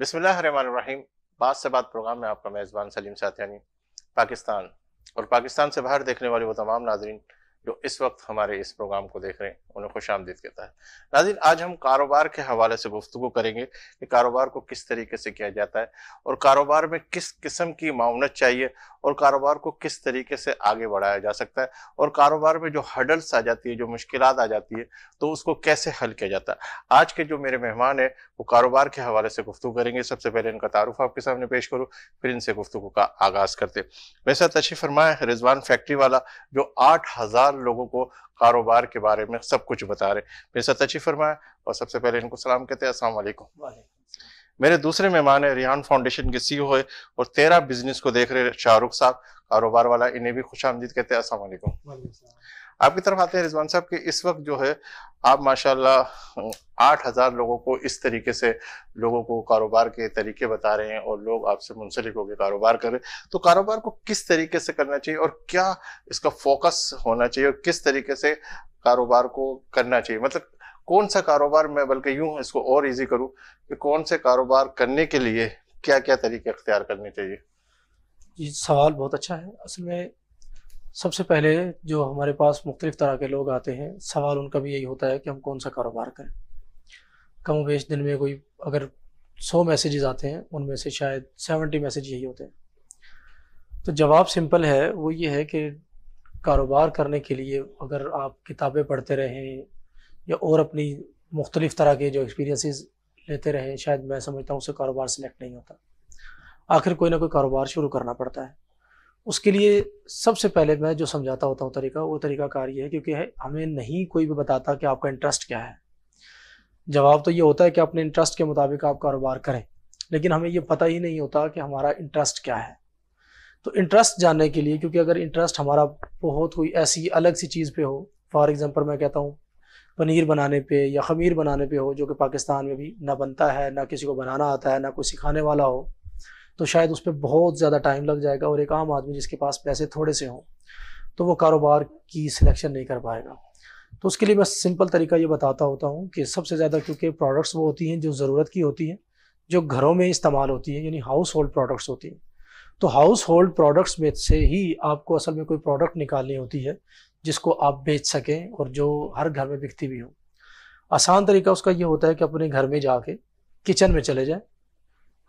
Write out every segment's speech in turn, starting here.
बिस्मिल्लाम बात से बात प्रोग्राम में आपका मेज़बान सलीम साथियानी पाकिस्तान और पाकिस्तान से बाहर देखने वाले वो तमाम नाजरीन जो इस वक्त हमारे इस प्रोग्राम को देख रहे हैं उन्हें खुश आमदीद कहता है नाजिन आज हम कारोबार के हवाले से गुफ्तु करेंगे कि कारोबार को किस तरीके से किया जाता है और कारोबार में किस किस्म की मामनत चाहिए और कारोबार को किस तरीके से आगे बढ़ाया जा सकता है और कारोबार में जो हडल्स आ जाती है जो मुश्किल आ जाती है तो उसको कैसे हल किया जाता है आज के जो मेरे मेहमान हैं वो कारोबार के हवाले से गुफ्तु करेंगे सबसे पहले इनका तारुफ आपके सामने पेश करूँ फिर इनसे गुफ्तु का आगाज़ करते वैसा तशीफ फरमाए रिजवान फैक्ट्री वाला जो आठ हज़ार लगातार लोगों को कारोबार के बारे में सब कुछ बता रहे मेरे साथ अच्छी फरमाए और सबसे पहले इनको सलाम कहते हैं असल मेरे दूसरे मेहमान है रिहान फाउंडेशन के सी e है और तेरह बिजनेस को देख रहे शाहरुख साहब कारोबार वाला इन्हें भी खुश आमदीद कहते हैं असल आपकी तरफ आते हैं रिजवान साहब कि इस वक्त जो है आप माशाल्लाह आठ हज़ार लोगों को इस तरीके से लोगों को कारोबार के तरीके बता रहे हैं और लोग आपसे मुंसलिक होकर कारोबार हैं तो कारोबार को किस तरीके से करना चाहिए और क्या इसका फोकस होना चाहिए और किस तरीके से कारोबार को करना चाहिए मतलब कौन सा कारोबार मैं बल्कि यूं इसको और इजी करूं कि कौन से कारोबार करने के लिए क्या क्या तरीके अख्तियार करने चाहिए ये सवाल बहुत अच्छा है असल में सबसे पहले जो हमारे पास मुख्तलिफ तरह के लोग आते हैं सवाल उनका भी यही होता है कि हम कौन सा कारोबार करें कम बेश दिन में कोई अगर सौ मैसेजेस आते हैं उनमें से शायद सेवेंटी मैसेज यही होते हैं तो जवाब सिंपल है वो ये है कि कारोबार करने के लिए अगर आप किताबें पढ़ते रहें या और अपनी मुख्तलिफ़ तरह के जो एक्सपीरियंसेस लेते रहें शायद मैं समझता हूँ उससे कारोबार सेलेक्ट नहीं होता आखिर कोई ना कोई कारोबार शुरू करना पड़ता है उसके लिए सबसे पहले मैं जो समझाता होता हूँ तरीका वो तरीका कार ये है क्योंकि हमें नहीं कोई भी बताता कि आपका इंटरेस्ट क्या है जवाब तो ये होता है कि अपने इंटरेस्ट के मुताबिक आप कारोबार करें लेकिन हमें ये पता ही नहीं होता कि हमारा इंटरेस्ट क्या है तो इंटरेस्ट जानने के लिए क्योंकि अगर इंटरेस्ट हमारा बहुत कोई ऐसी अलग सी चीज़ पे हो फॉर एग्ज़ाम्पल मैं कहता हूँ पनीर बनाने पे या खमीर बनाने पे हो जो कि पाकिस्तान में भी ना बनता है ना किसी को बनाना आता है ना कोई सिखाने वाला हो तो शायद उस पर बहुत ज़्यादा टाइम लग जाएगा और एक आम आदमी जिसके पास पैसे थोड़े से हों तो वो कारोबार की सिलेक्शन नहीं कर पाएगा तो उसके लिए मैं सिंपल तरीका ये बताता होता हूँ कि सबसे ज़्यादा क्योंकि प्रोडक्ट्स वो होती हैं जो ज़रूरत की होती हैं जो घरों में इस्तेमाल होती हैं यानी हाउस होल्ड प्रोडक्ट्स होती हैं तो हाउस होल्ड प्रोडक्ट्स में से ही आपको असल में कोई प्रोडक्ट निकालनी होती है जिसको आप बेच सकें और जो हर घर में बिकती भी हो आसान तरीका उसका ये होता है कि अपने घर में जाके किचन में चले जाएँ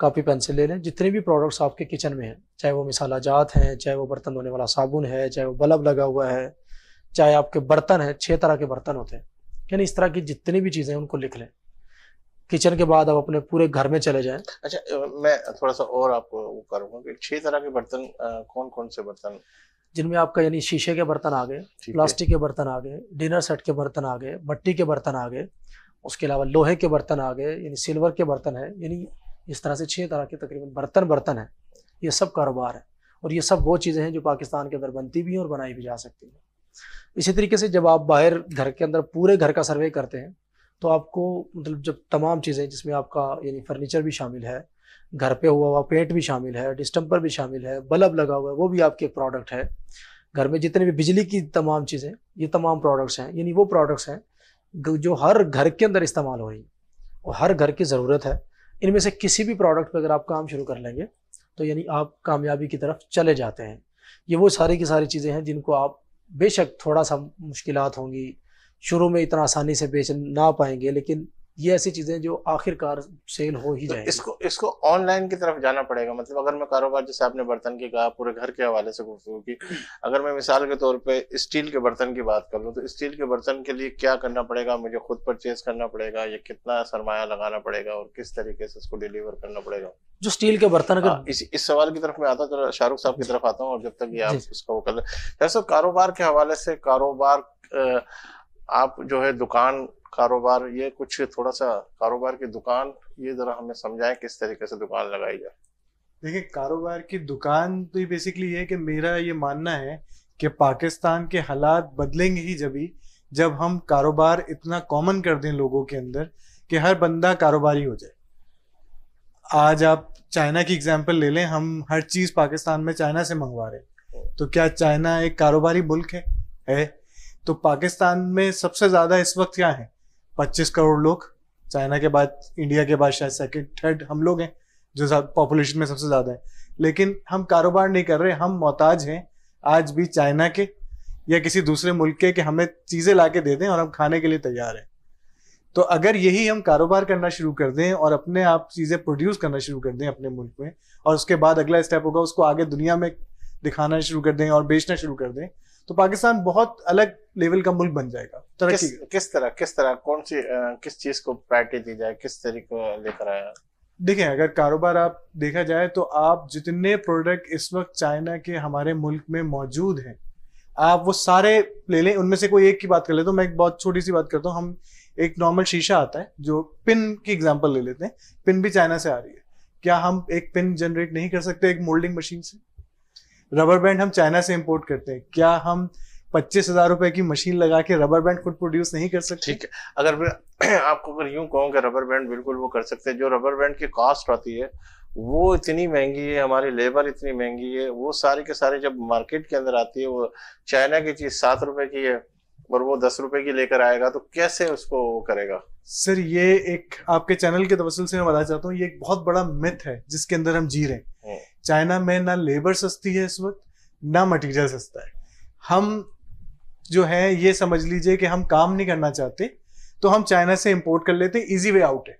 कापी पेंसिल ले लें जितने भी प्रोडक्ट्स आपके किचन में हैं चाहे वो मिसाला जात हैं चाहे वो बर्तन धोने वाला साबुन है चाहे वो बल्ब लगा हुआ है चाहे आपके बर्तन हैं छह तरह के बर्तन होते हैं यानी इस तरह की जितनी भी चीज़ें उनको लिख लें किचन के बाद आप अपने पूरे घर में चले जाएं अच्छा मैं थोड़ा सा और आपको वो करूँगा कि छह तरह के बर्तन कौन कौन से बर्तन जिनमें आपका यानी शीशे के बर्तन आ गए प्लास्टिक के बर्तन आ गए डिनर सेट के बर्तन आ गए मट्टी के बर्तन आ गए उसके अलावा लोहे के बर्तन आ गए यानी सिल्वर के बर्तन है यानी इस तरह से छः तरह के तकरीबन बर्तन बर्तन है ये सब कारोबार है और ये सब वो चीज़ें हैं जो पाकिस्तान के अंदर बनती भी हैं और बनाई भी जा सकती हैं इसी तरीके से जब आप बाहर घर के अंदर पूरे घर का सर्वे करते हैं तो आपको मतलब जब तमाम चीज़ें जिसमें आपका यानी फर्नीचर भी शामिल है घर पे हुआ हुआ पेंट भी शामिल है डिस्टम्पर भी शामिल है बल्ब लगा हुआ है वो भी आपके एक प्रोडक्ट है घर में जितने भी बिजली की तमाम चीज़ें ये तमाम प्रोडक्ट्स हैं यानी वो प्रोडक्ट्स हैं जो हर घर के अंदर इस्तेमाल हो रही है और हर घर की ज़रूरत है इनमें से किसी भी प्रोडक्ट पर अगर आप काम शुरू कर लेंगे तो यानी आप कामयाबी की तरफ चले जाते हैं ये वो सारी की सारी चीज़ें हैं जिनको आप बेशक थोड़ा सा मुश्किल होंगी शुरू में इतना आसानी से बेच ना पाएंगे लेकिन ये ऐसी चीजें जो आखिरकार सेल हो ही तो जाए इसको इसको ऑनलाइन की तरफ जाना पड़ेगा मतलब अगर मैं कारोबार जैसे आपने बर्तन की कहा पूरे घर के हवाले से गुफ्तु की अगर मैं मिसाल के तौर पे स्टील के बर्तन की बात कर लूँ तो स्टील के बर्तन के लिए क्या करना पड़ेगा मुझे खुद परचेज करना पड़ेगा या कितना सरमाया लगाना पड़ेगा और किस तरीके से इसको डिलीवर करना पड़ेगा जो स्टील के बर्तन अगर हाँ, इस, इस सवाल की तरफ मैं आता तो शाहरुख साहब की तरफ आता हूँ और जब तक ये आप उसका वो कर कारोबार के हवाले से कारोबार आप जो है दुकान कारोबार ये कुछ थोड़ा सा कारोबार की दुकान ये जरा हमें समझाएं किस तरीके से दुकान लगाई जाए देखिए कारोबार की दुकान तो ये बेसिकली है कि मेरा ये मानना है कि पाकिस्तान के हालात बदलेंगे ही ही जब हम कारोबार इतना कॉमन कर दें लोगों के अंदर कि हर बंदा कारोबारी हो जाए आज आप चाइना की एग्जाम्पल ले लें हम हर चीज़ पाकिस्तान में चाइना से मंगवा रहे तो क्या चाइना एक कारोबारी मुल्क है है तो पाकिस्तान में सबसे ज़्यादा इस वक्त क्या है पच्चीस करोड़ लोग चाइना के बाद इंडिया के बाद शायद सेकेंड थर्ड हम लोग हैं जो पॉपुलेशन में सबसे ज़्यादा है लेकिन हम कारोबार नहीं कर रहे हम मोहताज हैं आज भी चाइना के या किसी दूसरे मुल्क के कि हमें चीज़ें ला के दे दें और हम खाने के लिए तैयार हैं तो अगर यही हम कारोबार करना शुरू कर दें और अपने आप चीज़ें प्रोड्यूस करना शुरू कर दें अपने मुल्क में और उसके बाद अगला स्टेप होगा उसको आगे दुनिया में दिखाना शुरू कर दें और बेचना शुरू कर दें तो पाकिस्तान बहुत अलग लेवल का मुल्क बन जाएगा किस, किस तरह किस तरह कौन सी आ, किस चीज को प्रायरिटी दी जाए किस तरीके लेकर आया देखें अगर कारोबार आप देखा जाए तो आप जितने प्रोडक्ट इस वक्त चाइना के हमारे मुल्क में मौजूद हैं आप वो सारे ले लें उनमें से कोई एक की बात कर ले तो मैं एक बहुत छोटी सी बात करता हूँ हम एक नॉर्मल शीशा आता है जो पिन की एग्जाम्पल ले लेते हैं पिन भी चाइना से आ रही है क्या हम एक पिन जनरेट नहीं कर सकते एक मोल्डिंग मशीन से रबर बैंड हम चाइना से इम्पोर्ट करते हैं क्या हम पच्चीस हजार रुपए की मशीन लगा के रबर बैंड खुद प्रोड्यूस नहीं कर सकते ठीक है अगर मैं आपको अगर यूं कहूँ कि रबर बैंड बिल्कुल वो कर सकते हैं जो रबर बैंड की कॉस्ट आती है वो इतनी महंगी है हमारी लेबर इतनी महंगी है वो सारे के सारे जब मार्केट के अंदर आती है वो चाइना की चीज़ सात रुपए की है और वो दस रुपए की लेकर आएगा तो कैसे उसको करेगा सर ये एक आपके चैनल के तवसल से मैं बताना चाहता हूँ ये एक बहुत बड़ा मिथ है जिसके अंदर हम जी रहे हैं हम्म। चाइना में ना लेबर सस्ती है इस वक्त ना मटेरियल सस्ता है हम जो है ये समझ लीजिए कि हम काम नहीं करना चाहते तो हम चाइना से इम्पोर्ट कर लेते इजी वे आउट है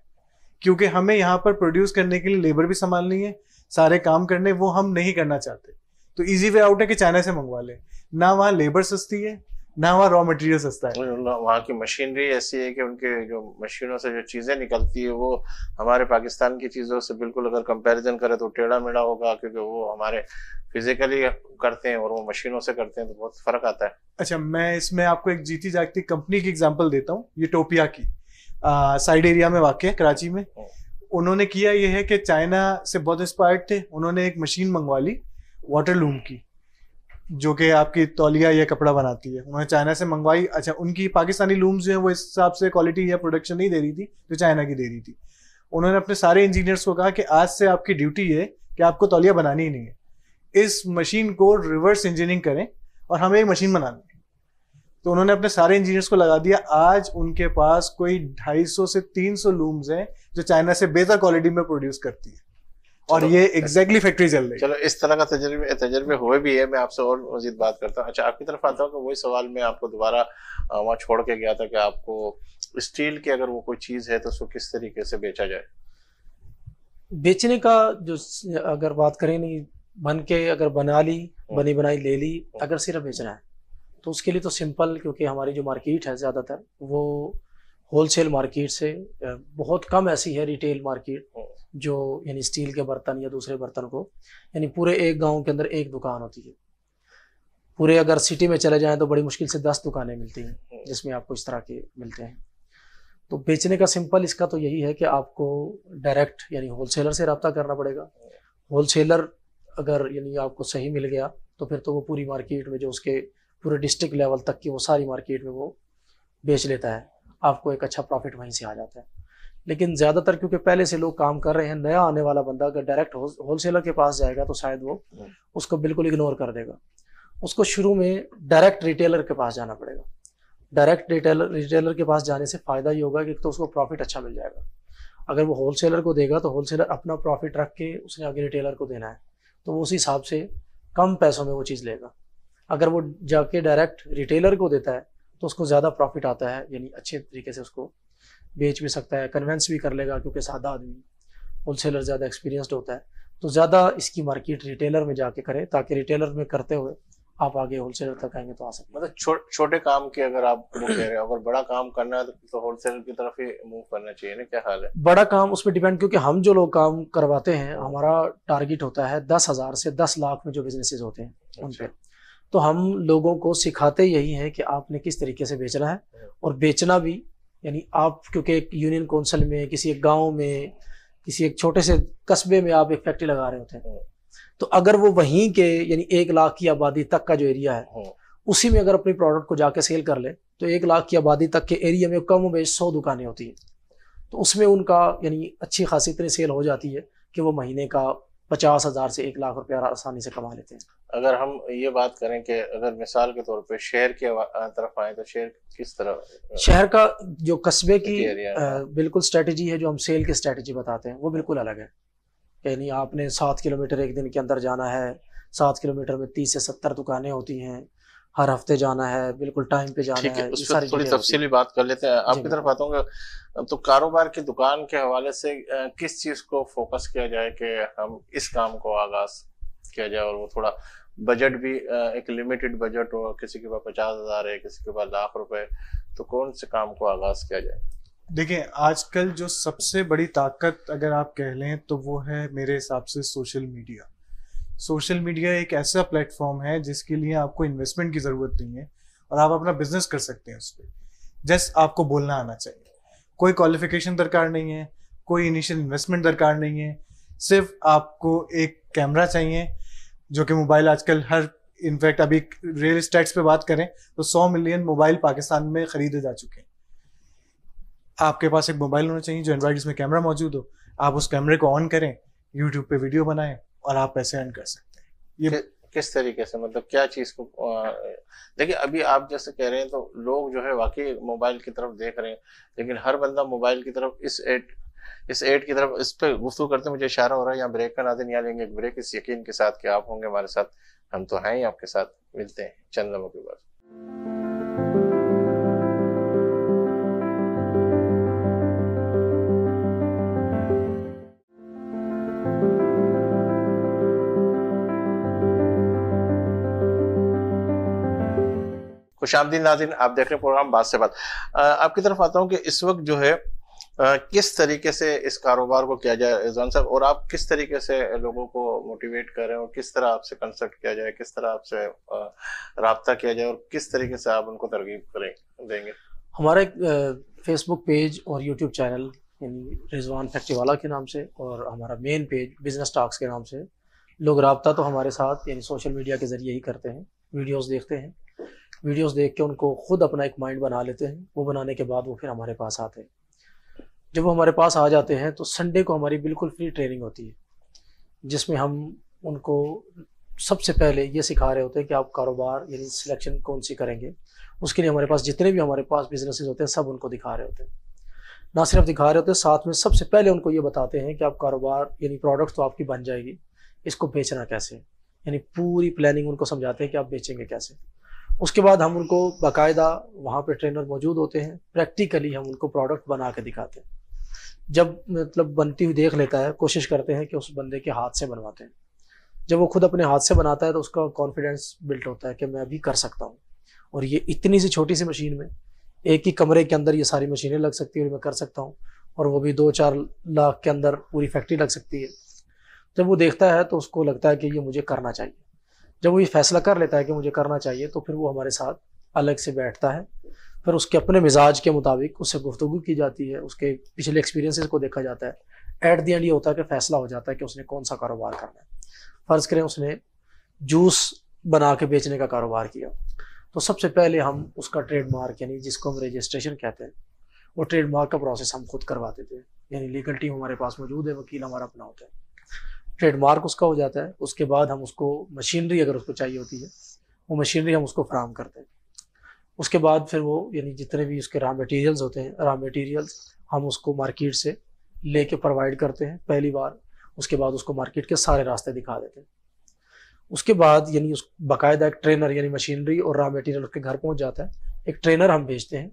क्योंकि हमें यहाँ पर प्रोड्यूस करने के लिए लेबर भी संभालनी है सारे काम करने वो हम नहीं करना चाहते तो इजी वे आउट है कि चाइना से मंगवा लें ना वहाँ लेबर सस्ती है ना वहाँ रॉ मटेरियल सस्ता है वहाँ की मशीनरी ऐसी है कि उनके जो मशीनों से जो चीज़ें निकलती है वो हमारे पाकिस्तान की चीज़ों से बिल्कुल अगर कंपैरिजन करें तो टेढ़ा मेढ़ा होगा क्योंकि वो हमारे फिजिकली करते हैं और वो मशीनों से करते हैं तो बहुत फ़र्क आता है अच्छा मैं इसमें आपको एक जीती जागती कंपनी की एग्जाम्पल देता हूँ ये टोपिया की साइड एरिया में वाक़ है कराची में हाँ। उन्होंने किया ये है कि चाइना से बहुत इंस्पायर्ड थे उन्होंने एक मशीन मंगवा ली वाटर लूम की जो कि आपकी तौलिया या कपड़ा बनाती है उन्होंने चाइना से मंगवाई अच्छा उनकी पाकिस्तानी लूम्स जो है वो इस हिसाब से क्वालिटी या प्रोडक्शन नहीं दे रही थी जो चाइना की दे रही थी उन्होंने अपने सारे इंजीनियर्स को कहा कि आज से आपकी ड्यूटी है कि आपको तौलिया बनानी ही नहीं है इस मशीन को रिवर्स इंजीनियरिंग करें और हमें एक मशीन बनानी है तो उन्होंने अपने सारे इंजीनियर्स को लगा दिया आज उनके पास कोई 250 से 300 लूम्स हैं जो चाइना से बेहतर क्वालिटी में प्रोड्यूस करती है और ये एग्जैक्टली फैक्ट्री चल रही है चलो इस तरह का तजर्बे तजर्बे हुए भी है मैं आपसे और मजीद बात करता हूँ अच्छा आपकी तरफ आता हूँ वही सवाल मैं आपको दोबारा वहाँ छोड़ के गया था कि आपको स्टील की अगर वो कोई चीज़ है तो उसको किस तरीके से बेचा जाए बेचने का जो अगर बात करें नहीं बन के अगर बना ली हम्म। बनी बनाई ले ली हम्म। अगर सिर्फ बेचना है तो उसके लिए तो सिंपल क्योंकि हमारी जो मार्केट है ज़्यादातर वो होलसेल मार्केट से बहुत कम ऐसी है रिटेल मार्केट जो यानी स्टील के बर्तन या दूसरे बर्तन को यानी पूरे एक गांव के अंदर एक दुकान होती है पूरे अगर सिटी में चले जाएं तो बड़ी मुश्किल से दस दुकानें मिलती हैं जिसमें आपको इस तरह के मिलते हैं तो बेचने का सिंपल इसका तो यही है कि आपको डायरेक्ट यानी होलसेलर से रबता करना पड़ेगा होलसेलर अगर यानी आपको सही मिल गया तो फिर तो वो पूरी मार्केट में जो उसके पूरे डिस्ट्रिक्ट लेवल तक की वो सारी मार्केट में वो बेच लेता है आपको एक अच्छा प्रॉफिट वहीं से आ जाता है लेकिन ज़्यादातर क्योंकि पहले से लोग काम कर रहे हैं नया आने वाला बंदा अगर डायरेक्ट होलसेलर के पास जाएगा तो शायद वो हम्म। उसको बिल्कुल इग्नोर कर देगा उसको शुरू में डायरेक्ट रिटेलर के पास जाना पड़ेगा डायरेक्ट रिटेलर रिटेलर के पास जाने से फ़ायदा ये होगा कि तो उसको प्रॉफिट अच्छा मिल जाएगा अगर वो होलसेलर को देगा तो होलसेलर अपना प्रॉफिट रख के उसने आगे रिटेलर को देना है तो वो उसी हिसाब से कम पैसों में वो चीज़ लेगा अगर वो जाके डायरेक्ट रिटेलर को देता है तो उसको ज़्यादा प्रॉफिट आता है यानी अच्छे तरीके से उसको बेच भी सकता है कन्वेंस भी कर लेगा क्योंकि सादा आदमी होलसेलर ज़्यादा एक्सपीरियंसड होता है तो ज़्यादा इसकी मार्केट रिटेलर में जाके करें ताकि रिटेलर में करते हुए आप आगे होलसेलर तक आएंगे तो आ सकते मतलब छोटे छोटे काम के अगर आप वो कह रहे हो अगर बड़ा काम करना है तो होलसेलर की तरफ ही मूव करना चाहिए ना क्या हाल है बड़ा काम उस पर डिपेंड क्योंकि हम जो लोग काम करवाते हैं हमारा टारगेट होता है दस हजार से दस लाख में जो बिजनेसेस होते हैं उन अच्छा। पर तो हम लोगों को सिखाते यही है कि आपने किस तरीके से बेचना है और बेचना भी यानी आप क्योंकि एक यूनियन काउंसिल में किसी एक गांव में किसी एक छोटे से कस्बे में आप एक फैक्ट्री लगा रहे होते हैं हाँ। तो अगर वो वहीं के यानी एक लाख की आबादी तक का जो एरिया है हाँ। उसी में अगर अपनी प्रोडक्ट को जाके सेल कर ले तो एक लाख की आबादी तक के एरिया में कम बेच सौ दुकानें होती हैं तो उसमें उनका यानी अच्छी खासी इतनी सेल हो जाती है कि वो महीने का पचास हज़ार से एक लाख रुपया आसानी से कमा लेते हैं अगर हम ये बात करें कि अगर मिसाल के तौर पे शहर के तरफ आए तो शहर किस तरफ शहर का जो कस्बे की बिल्कुल स्ट्रेटजी है जो हम सेल की स्ट्रेटजी बताते हैं वो बिल्कुल अलग है यानी आपने सात किलोमीटर एक दिन के अंदर जाना है सात किलोमीटर में तीस से सत्तर दुकानें होती हैं हर हफ्ते जाना है बिल्कुल टाइम पे जाना है, है उस पर थोड़ी तफसीली बात कर लेते हैं आपकी तरफ आता हूँ तो कारोबार की दुकान के हवाले से किस चीज को फोकस किया जाए कि हम इस काम को आगाज किया जाए और वो थोड़ा बजट भी एक लिमिटेड बजट हो किसी के पास पचास हजार है किसी के पास लाख रुपए तो कौन से काम को आगाज किया जाए देखिए आजकल जो सबसे बड़ी ताकत अगर आप कह लें तो वो है मेरे हिसाब से सोशल मीडिया सोशल मीडिया एक ऐसा प्लेटफॉर्म है जिसके लिए आपको इन्वेस्टमेंट की ज़रूरत नहीं है और आप अपना बिजनेस कर सकते हैं उस पर जस्ट आपको बोलना आना चाहिए कोई क्वालिफिकेशन दरकार नहीं है कोई इनिशियल इन्वेस्टमेंट दरकार नहीं है सिर्फ आपको एक कैमरा चाहिए जो कि मोबाइल आजकल हर इनफैक्ट अभी रियल स्टेट्स पे बात करें तो 100 मिलियन मोबाइल पाकिस्तान में खरीदे जा चुके हैं आपके पास एक मोबाइल होना चाहिए जो एंड्रॉइड जिसमें कैमरा मौजूद हो आप उस कैमरे को ऑन करें यूट्यूब पे वीडियो बनाएं और आप पैसे अर्न कर सकते हैं ये किस तरीके से मतलब क्या चीज को देखिए अभी आप जैसे कह रहे हैं तो लोग जो है वाकई मोबाइल की तरफ देख रहे हैं लेकिन हर बंदा मोबाइल की तरफ इस एट इस एड की तरफ इस पर गुफ्तु करते मुझे इशारा हो रहा है यहाँ ब्रेक का नादिन यहाँ लेंगे ब्रेक इस यकीन के साथ कि आप होंगे हमारे साथ हम तो हैं ही आपके साथ मिलते हैं चंद लम्हों के बाद खुश आमदीन नाजिन आप देख रहे हैं प्रोग्राम बात से बात आपकी तरफ आता हूँ कि इस वक्त जो है किस तरीके से इस कारोबार को किया जाए रिजवान साहब और आप किस तरीके से लोगों को मोटिवेट करें और किस तरह आपसे कंसल्ट किया जाए किस तरह आपसे रबता किया जाए और किस तरीके से आप उनको तरगीब करें देंगे हमारा एक फेसबुक पेज और यूट्यूब चैनल यानी रिजवान फैक्ट्रीवाला के नाम से और हमारा मेन पेज बिजनेस टाक्स के नाम से लोग रबता तो हमारे साथ यानी सोशल मीडिया के ज़रिए ही करते हैं वीडियोस देखते हैं वीडियोस देख के उनको खुद अपना एक माइंड बना लेते हैं वो बनाने के बाद वो फिर हमारे पास आते हैं जब वो हमारे पास आ जाते हैं तो संडे को हमारी बिल्कुल फ्री ट्रेनिंग होती है जिसमें हम उनको सबसे पहले ये सिखा रहे होते हैं कि आप कारोबार यानी सिलेक्शन कौन सी करेंगे उसके लिए हमारे पास जितने भी हमारे पास बिजनेसेस होते हैं सब उनको दिखा रहे होते हैं ना सिर्फ दिखा रहे होते हैं साथ में सबसे पहले उनको ये बताते हैं कि आप कारोबार यानी प्रोडक्ट तो आपकी बन जाएगी इसको बेचना कैसे यानी पूरी प्लानिंग उनको समझाते हैं कि आप बेचेंगे कैसे उसके बाद हम उनको बाकायदा वहाँ पर ट्रेनर मौजूद होते हैं प्रैक्टिकली हम उनको प्रोडक्ट बना के दिखाते हैं जब मतलब बनती हुई देख लेता है कोशिश करते हैं कि उस बंदे के हाथ से बनवाते हैं जब वो खुद अपने हाथ से बनाता है तो उसका कॉन्फिडेंस बिल्ट होता है कि मैं अभी कर सकता हूँ और ये इतनी सी छोटी सी मशीन में एक ही कमरे के अंदर ये सारी मशीनें लग सकती है और मैं कर सकता हूँ और वो भी दो चार लाख के अंदर पूरी फैक्ट्री लग सकती है जब वो देखता है तो उसको लगता है कि ये मुझे करना चाहिए जब वो ये फैसला कर लेता है कि मुझे करना चाहिए तो फिर वो हमारे साथ अलग से बैठता है फिर उसके अपने मिजाज के मुताबिक उससे गुफ्तु की जाती है उसके पिछले एक्सपीरियंसिस को देखा जाता है एट दी एंड ये होता है कि फ़ैसला हो जाता है कि उसने कौन सा कारोबार करना है फ़र्ज़ करें उसने जूस बना के बेचने का कारोबार किया तो सबसे पहले हम उसका ट्रेडमार्क यानी जिसको हम रजिस्ट्रेशन कहते हैं वो ट्रेडमार्क का प्रोसेस हम खुद करवा देते थे यानी लीगल टीम हमारे पास मौजूद है वकील हमारा अपना होता है ट्रेडमार्क उसका हो जाता है उसके बाद हम उसको मशीनरी अगर उसको चाहिए होती है वो मशीनरी हम उसको फ्राहम करते हैं उसके बाद फिर वो यानी जितने भी उसके रॉ मटेरियल्स होते हैं रॉ मटेरियल्स हम उसको मार्केट से ले प्रोवाइड करते हैं पहली बार उसके बाद उसको मार्केट के सारे रास्ते दिखा देते हैं उसके बाद यानी उस बाकायदा एक ट्रेनर यानी मशीनरी और रॉ मटेरियल उसके घर पहुंच जाता है एक ट्रेनर हम भेजते हैं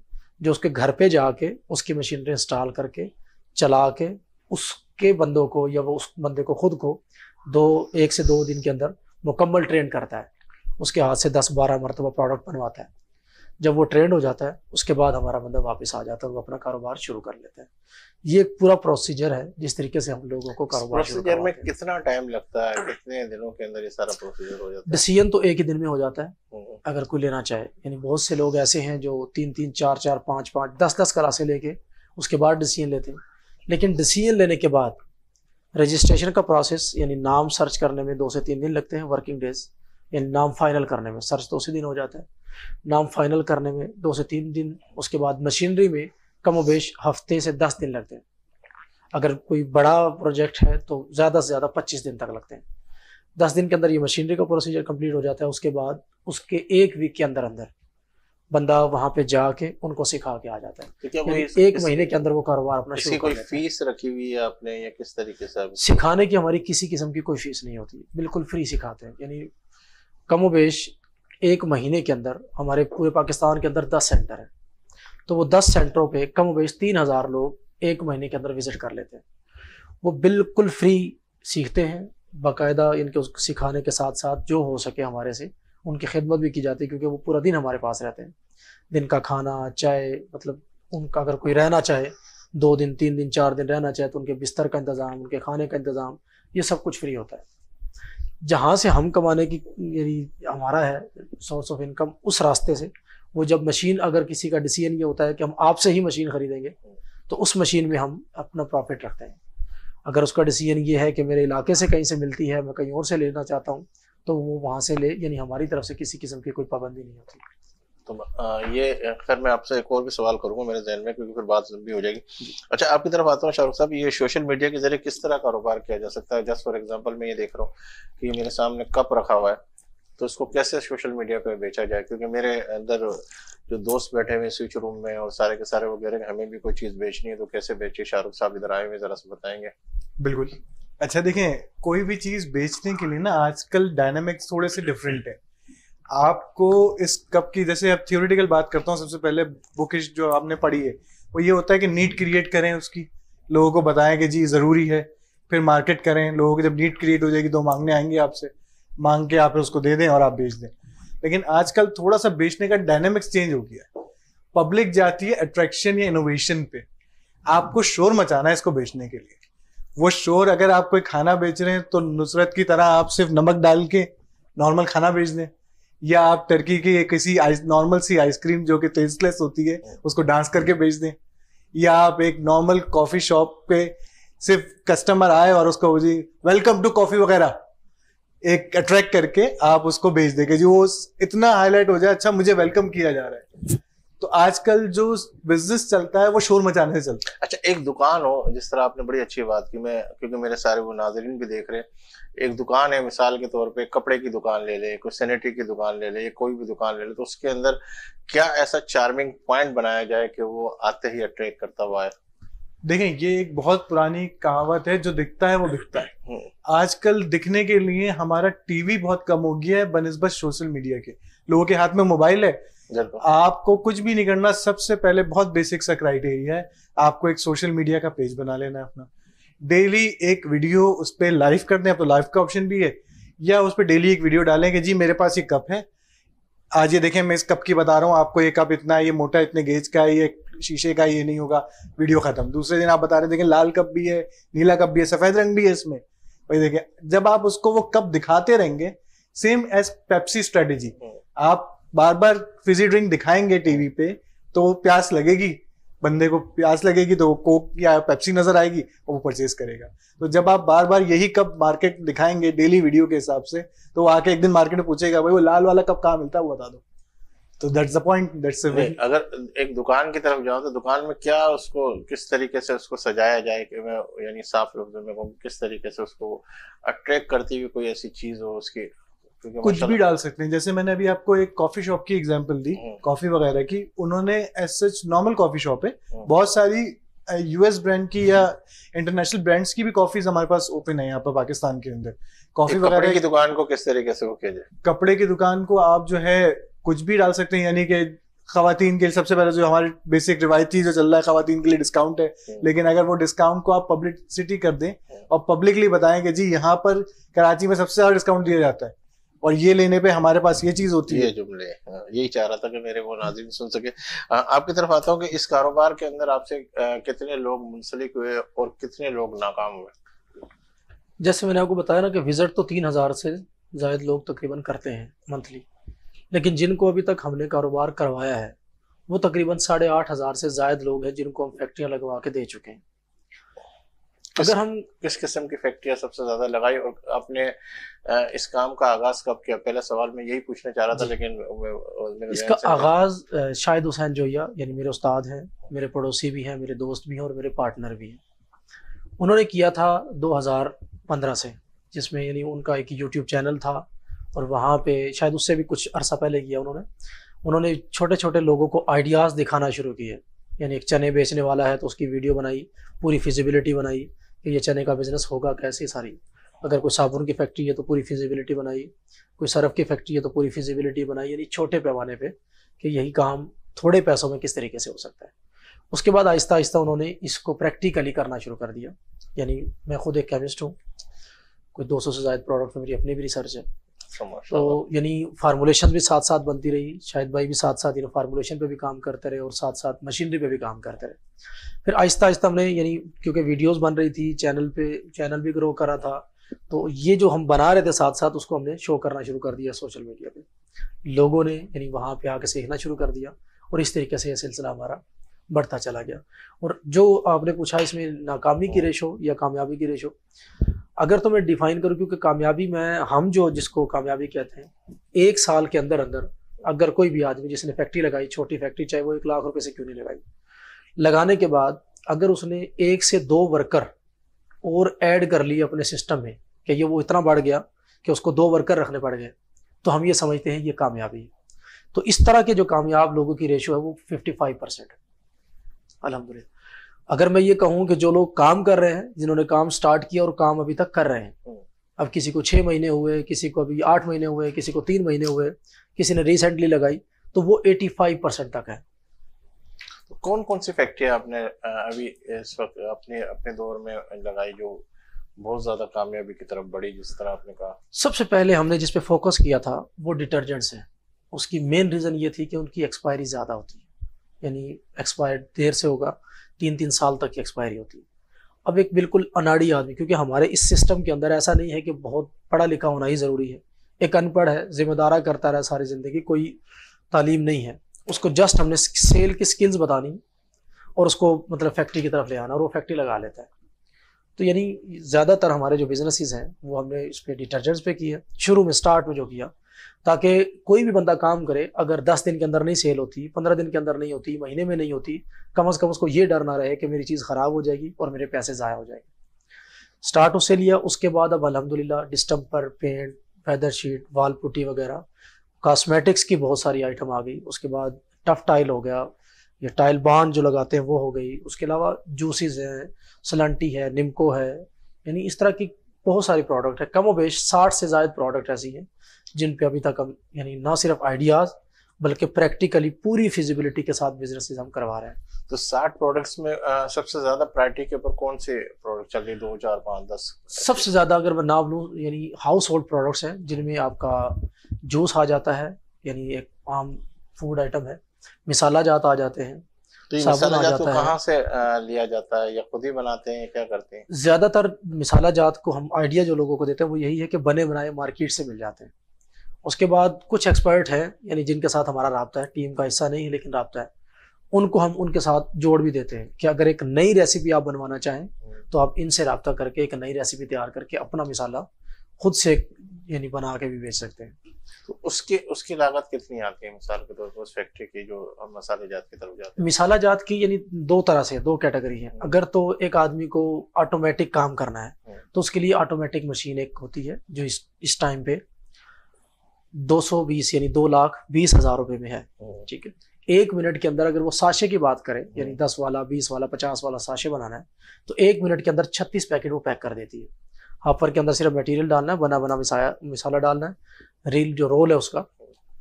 जो उसके घर पे जाके उसकी मशीनरी इंस्टॉल करके चला के उसके बंदों को या वो उस बंदे को खुद को दो एक से दो दिन के अंदर मुकम्मल ट्रेन करता है उसके हाथ से दस बारह मरतबा प्रोडक्ट बनवाता है जब वो ट्रेंड हो जाता है उसके बाद हमारा बंदा वापस आ जाता है वो अपना कारोबार शुरू कर लेते हैं ये एक पूरा प्रोसीजर है जिस तरीके से हम लोगों को कारोबार प्रोसीजर में कितना टाइम लगता है कितने दिनों के अंदर ये सारा प्रोसीजर हो जाता है डिसीजन तो एक ही दिन में हो जाता है हम्म, हम्म। अगर कोई लेना चाहे यानी बहुत से लोग ऐसे हैं जो तीन तीन चार चार पाँच पाँच दस दस क्लासे लेके उसके बाद डिसीजन लेते हैं लेकिन डिसीजन लेने के बाद रजिस्ट्रेशन का प्रोसेस यानी नाम सर्च करने में दो से तीन दिन लगते हैं वर्किंग डेज यानी नाम फाइनल करने में सर्च तो उसी दिन हो जाता है नाम फाइनल करने में दो से तीन दिन उसके बाद मशीनरी में कम वेश हफ्ते से दस दिन लगते हैं अगर कोई बड़ा प्रोजेक्ट है तो ज़्यादा से ज़्यादा पच्चीस दिन तक लगते हैं दस दिन के अंदर ये मशीनरी का प्रोसीजर कंप्लीट हो जाता है उसके बाद उसके एक वीक के अंदर अंदर बंदा वहां पे जाके उनको सिखा के आ जाता है तो इस, एक महीने के अंदर वो कारोबार अपना शुरू कोई फीस रखी हुई है आपने या किस तरीके से सिखाने की हमारी किसी किस्म की कोई फीस नहीं होती बिल्कुल फ्री सिखाते हैं यानी कमोबेश एक महीने के अंदर हमारे पूरे पाकिस्तान के अंदर दस सेंटर हैं तो वो दस सेंटरों पे कमोबेश तीन हज़ार लोग एक महीने के अंदर विज़िट कर लेते हैं वो बिल्कुल फ्री सीखते हैं बाकायदा इनके उसको सिखाने के साथ साथ जो हो सके हमारे से उनकी खिदमत भी की जाती है क्योंकि वो पूरा दिन हमारे पास रहते हैं दिन का खाना चाय मतलब उनका अगर कोई रहना चाहे दो दिन तीन दिन चार दिन रहना चाहे तो उनके बिस्तर का इंतज़ाम उनके खाने का इंतज़ाम ये सब कुछ फ्री होता है जहाँ से हम कमाने की यानी हमारा है सोर्स ऑफ इनकम उस रास्ते से वो जब मशीन अगर किसी का डिसीजन ये होता है कि हम आपसे ही मशीन खरीदेंगे तो उस मशीन में हम अपना प्रॉफिट रखते हैं अगर उसका डिसीजन ये है कि मेरे इलाके से कहीं से मिलती है मैं कहीं और से लेना चाहता हूँ तो वो वहाँ से ले यानी हमारी तरफ से किसी किस्म की कोई पाबंदी नहीं होती तो ये खैर मैं आपसे एक और भी सवाल करूंगा मेरे जहन में क्योंकि फिर बात लंबी हो जाएगी अच्छा आपकी तरफ आता हूँ शाहरुख साहब ये सोशल मीडिया के जरिए किस तरह कारोबार किया जा सकता है जस्ट फॉर एग्जाम्पल मैं ये देख रहा हूँ कि मेरे सामने कप रखा हुआ है तो इसको कैसे सोशल मीडिया पर बेचा जाए क्योंकि मेरे अंदर जो दोस्त बैठे हुए स्विच रूम में और सारे के सारे वो कह रहे हैं हमें भी कोई चीज़ बेचनी है तो कैसे बेचे शाहरुख साहब इधर आए हुए ज़रा से बताएंगे बिल्कुल अच्छा देखें कोई भी चीज़ बेचने के लिए ना आजकल डायनामिक्स थोड़े से डिफरेंट है आपको इस कप की जैसे अब थियोरिटिकल बात करता हूँ सबसे पहले बुकिश जो आपने पढ़ी है वो ये होता है कि नीट क्रिएट करें उसकी लोगों को बताएं कि जी ज़रूरी है फिर मार्केट करें लोगों की जब नीट क्रिएट हो जाएगी तो मांगने आएंगे आपसे मांग के आप उसको दे दें और आप बेच दें लेकिन आजकल थोड़ा सा बेचने का डायनेमिक्स चेंज हो गया है पब्लिक जाती है अट्रैक्शन या इनोवेशन पे आपको शोर मचाना है इसको बेचने के लिए वो शोर अगर आप कोई खाना बेच रहे हैं तो नुसरत की तरह आप सिर्फ नमक डाल के नॉर्मल खाना बेच दें या आप टर्की के किसी नॉर्मल सी आइसक्रीम जो कि टेस्टलेस होती है oh. उसको डांस करके बेच दें या आप एक नॉर्मल कॉफी शॉप पे सिर्फ कस्टमर आए और उसको जी वेलकम टू कॉफी वगैरह एक अट्रैक्ट करके आप उसको भेज देंगे जी वो इतना हाईलाइट हो जाए अच्छा मुझे वेलकम किया जा रहा है तो आजकल जो बिजनेस चलता है वो शोर मचाने से चलता है अच्छा एक दुकान हो जिस तरह आपने बड़ी अच्छी बात की मैं क्योंकि मेरे सारे वो नाजरीन भी देख रहे हैं एक दुकान है मिसाल के तौर पे कपड़े की दुकान ले ले कोई सैनिटरी की दुकान ले ले कोई भी दुकान ले ले तो उसके अंदर क्या ऐसा चार्मिंग पॉइंट बनाया जाए कि वो आते ही अट्रैक्ट करता हुआ है देखें ये एक बहुत पुरानी कहावत है जो दिखता है वो दिखता है हम्म। आजकल दिखने के लिए हमारा टीवी बहुत कम हो गया है बनस्बत सोशल मीडिया के लोगों के हाथ में मोबाइल है आपको कुछ भी नहीं करना सबसे पहले बहुत बेसिक सा क्राइटेरिया है आपको एक सोशल मीडिया का पेज बना लेना है अपना डेली एक वीडियो उस पर लाइव कर दें तो लाइव का ऑप्शन भी है या उस पर डेली एक वीडियो डालें कि जी मेरे पास ये कप है आज ये देखें मैं इस कप की बता रहा हूँ आपको ये कप इतना है ये मोटा इतने गेज का है ये शीशे का ये नहीं होगा वीडियो खत्म दूसरे दिन आप बता रहे हैं देखें लाल कप भी है नीला कप भी है सफेद रंग भी है इसमें वही देखें जब आप उसको वो कप दिखाते रहेंगे सेम एज पेप्सी स्ट्रेटेजी आप बार बार फिजी ड्रिंक दिखाएंगे टीवी पे तो प्यास लगेगी बंदे को प्यास लगेगी तो वो कोक या पेप्सी नजर आएगी और वो परचेज करेगा तो जब आप बार बार यही कप मार्केट दिखाएंगे डेली वीडियो के हिसाब से तो आके एक दिन मार्केट में पूछेगा भाई वो लाल वाला कप कहाँ मिलता है वो बता दो तो दैट्स द पॉइंट दैट्स अगर एक दुकान की तरफ जाओ तो दुकान में क्या उसको किस तरीके से उसको सजाया जाए कि मैं यानी साफ लफ्जों में किस तरीके से उसको अट्रैक्ट करती हुई कोई ऐसी चीज हो उसकी कुछ भी डाल सकते हैं जैसे मैंने अभी आपको एक कॉफी शॉप की एग्जांपल दी कॉफी हम्म। वगैरह की उन्होंने as such normal coffee shop है हम्म। बहुत सारी यूएस ब्रांड की या इंटरनेशनल ब्रांड्स की भी कॉफीज हमारे पास ओपन है यहाँ पर पाकिस्तान के अंदर कॉफी वगैरह की दुकान को किस तरीके से वो किया जाए कपड़े की दुकान को आप जो है कुछ भी डाल सकते हैं यानी कि खातन के लिए सबसे पहले जो हमारे बेसिक रिवायती जो चल रहा है खातन के लिए डिस्काउंट है हम्म। लेकिन अगर वो डिस्काउंट को आप पब्लिसिटी कर दें और पब्लिकली बताएं कि जी यहाँ पर कराची में सबसे ज्यादा डिस्काउंट दिया जाता है और ये लेने पे हमारे पास ये चीज होती ये है जुमले हाँ, यही चाह रहा था कि मेरे वो नाजिम सुन सके आपकी तरफ आता हूँ कि इस कारोबार के अंदर आपसे कितने लोग मुंसलिक हुए और कितने लोग नाकाम हुए जैसे मैंने आपको बताया ना कि विजिट तो तीन हजार से ज्यादा लोग तकरीबन करते हैं मंथली लेकिन जिनको अभी तक हमने कारोबार करवाया है वो तकरीबन साढ़े आठ हज़ार से ज्यादा लोग हैं जिनको हम फैक्ट्रियां लगवा के दे चुके हैं अगर हम किस किस्म की फैक्ट्रियाँ सबसे ज़्यादा लगाई और आपने इस काम का आगाज़ कब किया पहला सवाल मैं यही पूछना चाह रहा था लेकिन इसका आगाज़ शाहिद हुसैन जोया यानी मेरे उस्ताद हैं मेरे पड़ोसी भी हैं मेरे दोस्त भी हैं और मेरे पार्टनर भी हैं उन्होंने किया था 2015 से जिसमें यानी उनका एक यूट्यूब चैनल था और वहाँ पे शायद उससे भी कुछ अरसा पहले किया उन्होंने उन्होंने छोटे छोटे लोगों को आइडियाज़ दिखाना शुरू किए यानी एक चने बेचने वाला है तो उसकी वीडियो बनाई पूरी फिजिबिलिटी बनाई कि ये चने का बिजनेस होगा कैसे सारी अगर कोई साबुन की फैक्ट्री है तो पूरी फिजिबिलिटी बनाई कोई सरफ की फैक्ट्री है तो पूरी फिजिबिलिटी बनाई यानी छोटे पैमाने पे कि यही काम थोड़े पैसों में किस तरीके से हो सकता है उसके बाद आहिस्ता आहिस्ता उन्होंने इसको प्रैक्टिकली करना शुरू कर दिया यानी मैं खुद एक केमिस्ट हूँ कोई 200 से ज़्यादा प्रोडक्ट में मेरी अपनी भी रिसर्च है तो यानी फार्मूलेशन भी साथ साथ बनती रही शायद भाई भी साथ साथ यानी फार्मूलेशन पे भी काम करते रहे और साथ साथ मशीनरी पे भी काम करते रहे फिर आहिस्ता आहिस्ता हमने यानी क्योंकि वीडियोस बन रही थी चैनल पे चैनल भी ग्रो करा था तो ये जो हम बना रहे थे साथ साथ उसको हमने शो करना शुरू कर दिया सोशल मीडिया पर लोगों ने यानी वहाँ पे आके सीखना शुरू कर दिया और इस तरीके से यह सिलसिला हमारा बढ़ता चला गया और जो आपने पूछा इसमें नाकामी की रेशो हाँ। या कामयाबी की रेशो अगर तो मैं डिफाइन करूँ क्योंकि कामयाबी में हम जो जिसको कामयाबी कहते हैं एक साल के अंदर अंदर अगर कोई भी आदमी जिसने फैक्ट्री लगाई छोटी फैक्ट्री चाहे वो एक लाख रुपए से क्यों नहीं लगाई लगाने के बाद अगर उसने एक से दो वर्कर और ऐड कर लिए अपने सिस्टम में कि ये वो इतना बढ़ गया कि उसको दो वर्कर रखने पड़ गए तो हम ये समझते हैं ये कामयाबी है तो इस तरह के जो कामयाब लोगों की रेशो है वो फिफ्टी फाइव परसेंट है अलहमदिल्ला अगर मैं ये कहूँ कि जो लोग काम कर रहे हैं जिन्होंने काम स्टार्ट किया और काम अभी तक कर रहे हैं हम्म। अब किसी को छः महीने हुए किसी को अभी आठ महीने हुए किसी को तीन महीने हुए किसी ने रिसेंटली लगाई तो वो फाइव परसेंट तक है तो कौन कौन सी फैक्ट्रियाँ आपने अभी इस वक्त अपने अपने दौर में लगाई जो बहुत ज़्यादा कामयाबी की तरफ बढ़ी जिस तरह आपने कहा सबसे पहले हमने जिस पे फोकस किया था वो डिटर्जेंट्स है उसकी मेन रीज़न ये थी कि उनकी एक्सपायरी ज़्यादा होती है यानी एक्सपायर देर से होगा तीन तीन साल तक की एक्सपायरी होती है अब एक बिल्कुल अनाड़ी आदमी क्योंकि हमारे इस सिस्टम के अंदर ऐसा नहीं है कि बहुत पढ़ा लिखा होना ही ज़रूरी है एक अनपढ़ है जिम्मेदारा करता रहा सारी ज़िंदगी कोई तालीम नहीं है उसको जस्ट हमने सेल की स्किल्स बतानी और उसको मतलब फैक्ट्री की तरफ ले आना और वो फैक्ट्री लगा लेता है तो यानी ज़्यादातर हमारे जो बिजनेसिस हैं वो हमने इस पर डिटर्जेंट्स पे किए शुरू में स्टार्ट में जो किया ताकि कोई भी बंदा काम करे अगर दस दिन के अंदर नहीं सेल होती पंद्रह दिन के अंदर नहीं होती महीने में नहीं होती कम से कम उसको ये डर ना रहे कि मेरी चीज़ ख़राब हो जाएगी और मेरे पैसे ज़ाया हो जाएंगे स्टार्ट उससे लिया उसके बाद अब अलहमदिल्ला डिस्टम्पर पेंट फैदर शीट वाल पुटी वगैरह कॉस्मेटिक्स की बहुत सारी आइटम आ गई उसके बाद टफ टाइल हो गया ये टाइल बांध जो लगाते हैं वो हो गई उसके अलावा जूसीज हैं सलंटी है निमको है यानी इस तरह की बहुत सारी प्रोडक्ट है कमो बेश साठ से ज्यादा प्रोडक्ट ऐसी हैं जिन पे अभी तक हम यानी ना सिर्फ आइडियाज़ बल्कि प्रैक्टिकली पूरी फिजिबिलिटी के साथ बिजनेस हम करवा रहे हैं तो साठ प्रोडक्ट्स में आ, सबसे ज़्यादा प्रायरिटी के ऊपर कौन से प्रोडक्ट चल रहे दो चार पाँच दस सबसे ज़्यादा अगर मैं नाम लूँ यानी हाउस होल्ड प्रोडक्ट्स हैं जिनमें आपका जूस आ जाता है यानी एक आम फूड आइटम है मिसाला जात आ जाते हैं तो ये मिसाला जात से लिया जाता है या खुद ही बनाते हैं क्या करते हैं ज़्यादातर मिसाला जात को हम आइडिया जो लोगों को देते हैं वो यही है कि बने बनाए मार्केट से मिल जाते हैं उसके बाद कुछ एक्सपर्ट हैं यानी जिनके साथ हमारा रबता है टीम का हिस्सा नहीं है लेकिन रबता है उनको हम उनके साथ जोड़ भी देते हैं कि अगर एक नई रेसिपी आप बनवाना चाहें तो आप इनसे रबता करके एक नई रेसिपी तैयार करके अपना मिसाला खुद से यानी बना के भी बेच सकते हैं तो उसके उसकी लागत कितनी आती है मिसाल के तौर पर उस फैक्ट्री की जो मसाले जात की तरफ जाती है मिसाला जात की यानी दो तरह से दो कैटेगरी है हम्म। अगर तो एक आदमी को ऑटोमेटिक काम करना है हम्म। तो उसके लिए ऑटोमेटिक मशीन एक होती है जो इस इस टाइम पे 220 यानी दो लाख बीस हजार रुपए में है ठीक है एक मिनट के अंदर अगर वो साशे की बात करें यानी हम्म। दस वाला बीस वाला पचास वाला साशे बनाना है तो एक मिनट के अंदर छत्तीस पैकेट वो पैक कर देती है हाफर के अंदर सिर्फ मटेरियल डालना है बना बना मिसाया मिसाला डालना है रील जो रोल है उसका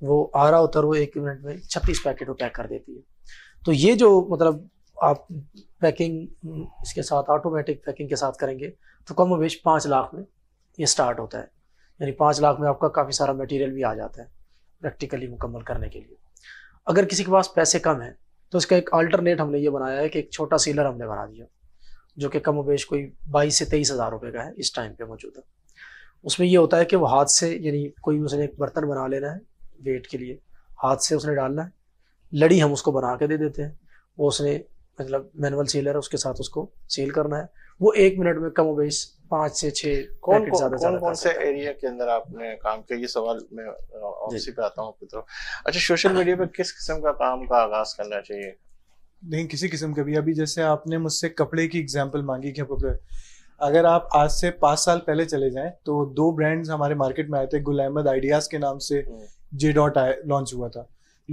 वो आरा उतर वो एक मिनट में छत्तीस पैकेट वो पैक कर देती है तो ये जो मतलब आप पैकिंग इसके साथ ऑटोमेटिक पैकिंग के साथ करेंगे तो कम वेश पाँच लाख में ये स्टार्ट होता है यानी पाँच लाख में आपका काफ़ी सारा मटेरियल भी आ जाता है प्रैक्टिकली मुकम्मल करने के लिए अगर किसी के पास पैसे कम हैं तो उसका एक अल्टरनेट हमने ये बनाया है कि एक छोटा सीलर हमने बना दिया जो कि कम वेश कोई बाईस से तेईस हज़ार रुपये का है इस टाइम पर मौजूद है उसमें ये होता है कि वो हाथ से यानी कोई उसने एक बर्तन बना लेना है वेट के लिए हाथ से उसने डालना है लड़ी हम उसको बना के दे देते हैं वो उसने मतलब मैनुअल सीलर है उसके साथ उसको सील करना है वो एक मिनट में कम वेश पाँच से छह कौन कौन, ज्यादा कौन, कौन से एरिया के अंदर आपने काम किया ये सवाल मैं ऑफिस पे आता हूँ आपकी तरफ अच्छा सोशल मीडिया पे किस किस्म का काम का आगाज करना चाहिए नहीं किसी किस्म का भी अभी जैसे आपने मुझसे कपड़े की एग्जाम्पल मांगी कि अगर आप आज से पाँच साल पहले चले जाएं तो दो ब्रांड्स हमारे मार्केट में आए थे गुल अहमद आइडियाज के नाम से जे डॉट लॉन्च हुआ था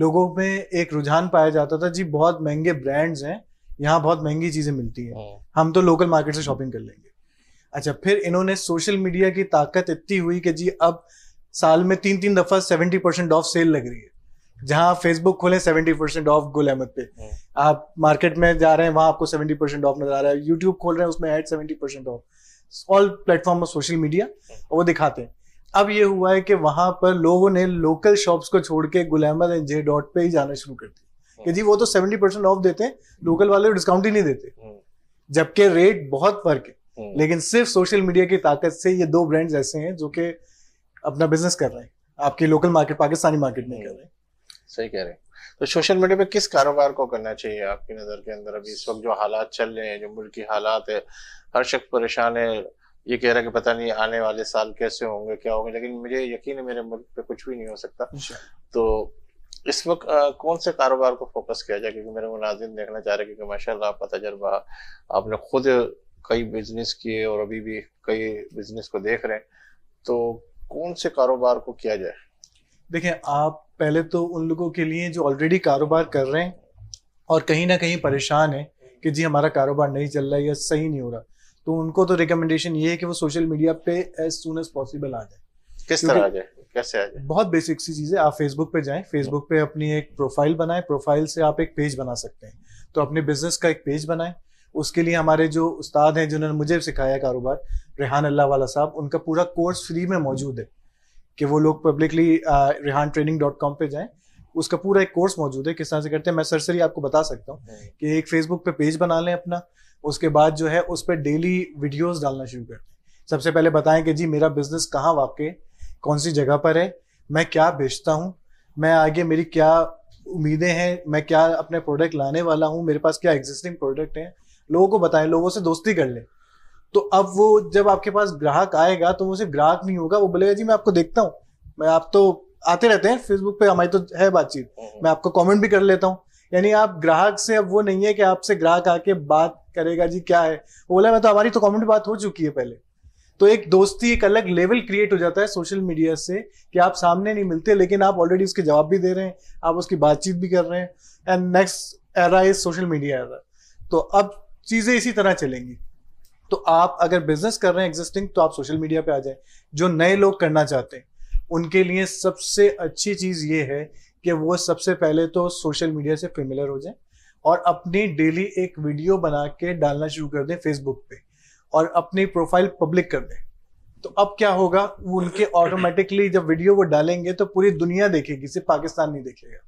लोगों में एक रुझान पाया जाता था जी बहुत महंगे ब्रांड्स हैं यहाँ बहुत महंगी चीजें मिलती हैं हम्म। हम तो लोकल मार्केट से शॉपिंग कर लेंगे अच्छा फिर इन्होंने सोशल मीडिया की ताकत इतनी हुई कि जी अब साल में तीन तीन दफा सेवेंटी परसेंट ऑफ सेल लग रही है जहां फेसबुक खोले सेवेंटी परसेंट ऑफ गुल अहमद पे हाँ। आप मार्केट में जा रहे हैं वहां आपको सेवेंटी परसेंट ऑफ नजर आ रहा है यूट्यूब खोल रहे हैं उसमें ad seventy percent of all platform of social media वो दिखाते हैं अब ये हुआ है कि वहां पर लोगों ने लोकल शॉप्स को छोड़ के गुल अहमद एंड जे डॉट पे ही जाना शुरू कर दिया कि जी वो तो सेवेंटी परसेंट ऑफ देते हैं लोकल हाँ। वाले डिस्काउंट ही नहीं देते हाँ। जबकि रेट बहुत फर्क है हम्म। लेकिन सिर्फ सोशल मीडिया की ताकत से ये दो ब्रांड्स ऐसे हैं जो कि अपना बिजनेस कर रहे हैं आपकी लोकल मार्केट पाकिस्तानी मार्केट में कर रहे हम्म। सही कह रहे हैं तो सोशल मीडिया पे किस कारोबार को करना चाहिए आपकी नज़र के अंदर अभी इस वक्त जो हालात चल रहे हैं जो मुल्क की हालात है हर शख्स परेशान है ये कह रहा है कि पता नहीं आने वाले साल कैसे होंगे क्या होंगे लेकिन मुझे यकीन है मेरे मुल्क पे कुछ भी नहीं हो सकता अच्छा। तो इस वक्त कौन से कारोबार को फोकस किया जाए क्योंकि मेरे मुलाजिम देखना चाह रहे हैं क्योंकि कमर्शल आपका तजर्बा आपने खुद कई बिजनेस किए और अभी भी कई बिजनेस को देख रहे हैं तो कौन से कारोबार को किया जाए देखें आप पहले तो उन लोगों के लिए जो ऑलरेडी कारोबार कर रहे हैं और कहीं ना कहीं परेशान है कि जी हमारा कारोबार नहीं चल रहा है या सही नहीं हो रहा तो उनको तो रिकमेंडेशन ये है कि वो सोशल मीडिया पे एज सुन एज पॉसिबल आ जाए किस तरह आ जाए कैसे आ जाए बहुत बेसिक सी चीज़ है आप फेसबुक पे जाएं फेसबुक पे अपनी एक प्रोफाइल बनाएं प्रोफाइल से आप एक पेज बना सकते हैं तो अपने बिजनेस का एक पेज बनाएं उसके लिए हमारे जो उस्ताद हैं जिन्होंने मुझे सिखाया कारोबार रेहान अल्लाह वाला साहब उनका पूरा कोर्स फ्री में मौजूद है कि वो लोग publicly Rihan training dot com पर जाएँ उसका पूरा एक कोर्स मौजूद है किस तरह से करते हैं मैं सरसरी आपको बता सकता हूँ हम्म। कि एक फेसबुक पे पेज बना लें अपना उसके बाद जो है उस पर डेली वीडियोस डालना शुरू कर दें सबसे पहले बताएं कि जी मेरा बिजनेस कहाँ वाकई कौन सी जगह पर है मैं क्या बेचता हूँ मैं आगे मेरी क्या उम्मीदें हैं मैं क्या अपने प्रोडक्ट लाने वाला हूँ मेरे पास क्या एग्जिस्टिंग प्रोडक्ट हैं लोगों को बताएं लोगों से दोस्ती कर लें तो अब वो जब आपके पास ग्राहक आएगा तो वो सिर्फ ग्राहक नहीं होगा वो बोलेगा जी मैं आपको देखता हूँ मैं आप तो आते रहते हैं फेसबुक पे हमारी तो है बातचीत हम्म। मैं आपको कमेंट भी कर लेता हूँ यानी आप ग्राहक से अब वो नहीं है कि आपसे ग्राहक आके बात करेगा जी क्या है वो बोला मैं तो हमारी तो कॉमेंट बात हो चुकी है पहले तो एक दोस्ती एक अलग लेवल क्रिएट हो जाता है सोशल मीडिया से कि आप सामने नहीं मिलते लेकिन आप ऑलरेडी उसके जवाब भी दे रहे हैं आप उसकी बातचीत भी कर रहे हैं and next era is social media era तो अब चीज़ें इसी तरह चलेंगी तो आप अगर बिजनेस कर रहे हैं एग्जिस्टिंग तो आप सोशल मीडिया पे आ जाए जो नए लोग करना चाहते हैं उनके लिए सबसे अच्छी चीज़ ये है कि वो सबसे पहले तो सोशल मीडिया से फेमिलर हो जाए और अपनी डेली एक वीडियो बना के डालना शुरू कर दें फेसबुक पे और अपनी प्रोफाइल पब्लिक कर दें तो अब क्या होगा उनके ऑटोमेटिकली जब वीडियो वो डालेंगे तो पूरी दुनिया देखेगी सिर्फ पाकिस्तान नहीं देखेगा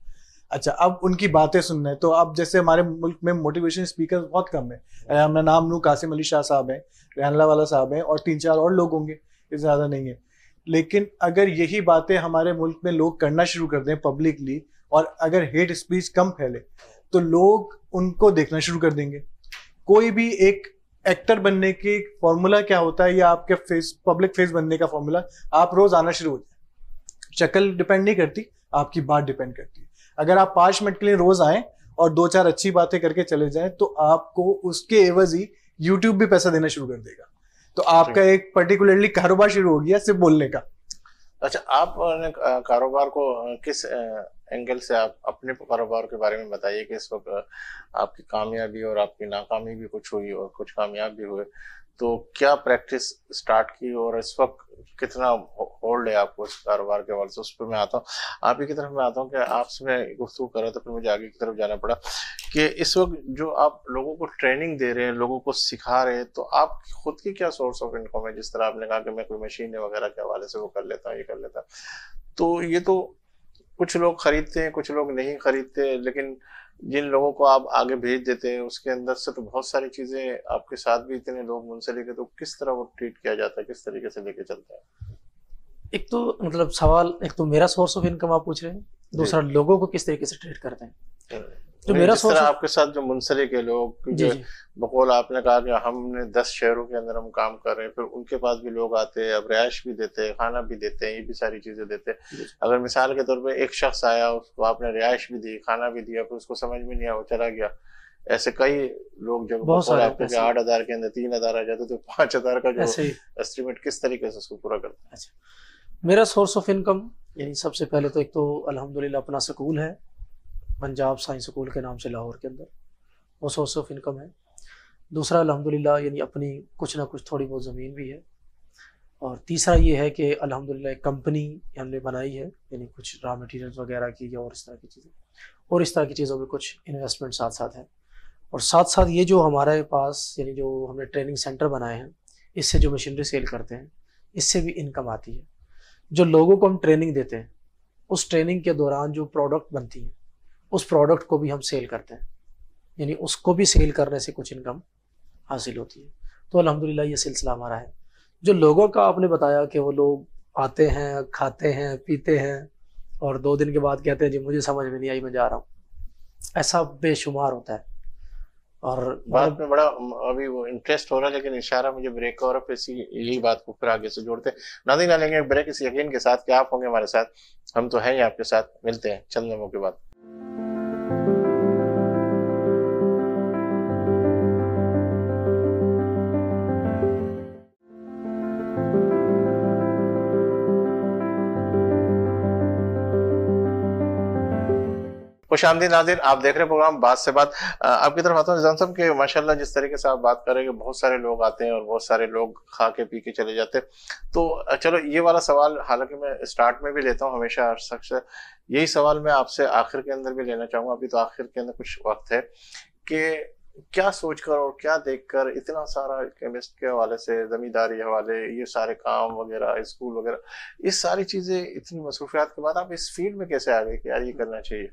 अच्छा अब उनकी बातें सुनना है तो अब जैसे हमारे मुल्क में मोटिवेशन स्पीकर बहुत कम है हमारा नाम लूँ कासिम अली शाह साहब हैं रहनला वाला साहब हैं और तीन चार और लोग होंगे इससे ज़्यादा नहीं है लेकिन अगर यही बातें हमारे मुल्क में लोग करना शुरू कर दें पब्लिकली और अगर हेट स्पीच कम फैले तो लोग उनको देखना शुरू कर देंगे कोई भी एक एक्टर बनने की फॉर्मूला क्या होता है या आपके फेस पब्लिक फेस बनने का फॉर्मूला आप रोज आना शुरू हो जाए शक्ल डिपेंड नहीं करती आपकी बात डिपेंड करती है अगर आप पांच मिनट के लिए रोज आए और दो चार अच्छी बातें करके चले जाए तो आपको उसके एवज ही यूट्यूब भी पैसा देना शुरू कर देगा तो आपका एक पर्टिकुलरली कारोबार शुरू हो गया सिर्फ बोलने का अच्छा आप कारोबार को किस एंगल से आप अपने कारोबार के बारे में बताइए कि इस वक्त आपकी कामयाबी और आपकी नाकामी भी कुछ हुई और कुछ कामयाब भी हुए तो क्या प्रैक्टिस स्टार्ट की और इस वक्त कितना होल्ड है आपको इस कारोबार के हवाले से उस पर मैं आता हूँ आप ही की तरफ मैं आता हूँ कि आपसे मैं गुफ्तु कर रहा था फिर मुझे आगे की तरफ जाना पड़ा कि इस वक्त जो आप लोगों को ट्रेनिंग दे रहे हैं लोगों को सिखा रहे हैं तो आप खुद की क्या सोर्स ऑफ इनकम है जिस तरह आपने कहा कि मैं कोई मशीन वगैरह के हवाले से वो कर लेता हूँ ये कर लेता तो ये तो कुछ लोग खरीदते हैं कुछ लोग नहीं खरीदते लेकिन जिन लोगों को आप आगे भेज देते हैं उसके अंदर से तो बहुत सारी चीज़ें आपके साथ भी इतने लोग मुंसलिक है तो किस तरह वो ट्रीट किया जाता है किस तरीके से लेके चलता है एक तो मतलब सवाल एक तो मेरा सोर्स ऑफ इनकम आप पूछ रहे हैं दूसरा लोगों को किस तरीके से ट्रीट करते हैं हम्म। जो तो मेरा सोच आपके साथ जो मुंसलिक है लोग बकौल आपने कहा कि हमने दस शहरों के अंदर हम काम कर रहे हैं फिर उनके पास भी लोग आते हैं अब रिहाइश भी देते हैं खाना भी देते हैं ये भी सारी चीज़ें देते हैं अगर मिसाल के तौर पर एक शख्स आया उसको आपने रिहाइश भी दी खाना भी दिया फिर उसको समझ में नहीं आया वो चला गया ऐसे कई लोग जब बहुत सारे आपके आठ हजार के अंदर तीन हजार आ जाते तो पांच हजार का जो एस्टिमेट किस तरीके से उसको पूरा करते हैं अच्छा। मेरा सोर्स ऑफ इनकम यानी सबसे पहले तो एक तो अल्हम्दुलिल्लाह अपना सकूल है पंजाब साइंस स्कूल के नाम से लाहौर के अंदर वो सोर्स ऑफ इनकम है दूसरा अलहमदिल्ला यानी अपनी कुछ ना कुछ थोड़ी बहुत ज़मीन भी है और तीसरा ये है कि अलहमदिल्ला एक कंपनी हमने बनाई है यानी कुछ रॉ मटेरियल वगैरह की या और इस तरह की चीज़ें और इस तरह की चीज़ों में कुछ इन्वेस्टमेंट साथ साथ है और साथ साथ ये जो हमारे पास यानी जो हमने ट्रेनिंग सेंटर बनाए हैं इससे जो मशीनरी सेल करते हैं इससे भी इनकम आती है जो लोगों को हम ट्रेनिंग देते हैं उस ट्रेनिंग के दौरान जो प्रोडक्ट बनती हैं उस प्रोडक्ट को भी हम सेल करते हैं यानी उसको भी सेल करने से कुछ इनकम हासिल होती है तो अलहमदिल्ला ये सिलसिला हमारा है जो लोगों का आपने बताया कि वो लोग आते हैं खाते हैं पीते हैं और दो दिन के बाद कहते हैं जी मुझे समझ में नहीं आई मैं जा रहा हूँ ऐसा बेशुमार होता है और बात में बड़ा अभी वो इंटरेस्ट हो रहा है लेकिन इशारा मुझे ब्रेक और फिर इसी यही बात को फिर आगे से जोड़ते हैं ना लेंगे ब्रेक इस यकीन के साथ कि आप होंगे हमारे साथ हम तो हैं ही आपके साथ मिलते हैं चंद लम्हों के बाद खुश आमदी नाजिर आप देख रहे हैं प्रोग्राम बात से बात आपकी तरफ आता हूँ साहब के माशाल्लाह जिस तरीके से आप बात कर रहे हैं कि बहुत सारे लोग आते हैं और बहुत सारे लोग खा के पी के चले जाते हैं तो चलो ये वाला सवाल हालांकि मैं स्टार्ट में भी लेता हूँ हमेशा हर शख्स यही सवाल मैं आपसे आखिर के अंदर भी लेना चाहूँगा अभी तो आखिर के अंदर कुछ वक्त है कि क्या सोचकर और क्या देखकर इतना सारा केमिस्ट के हवाले से जमींदारी हवाले ये सारे काम वगैरह स्कूल वगैरह इस सारी चीज़ें इतनी मसरूफियात के बाद आप इस फील्ड में कैसे आ गए कि यार ये करना चाहिए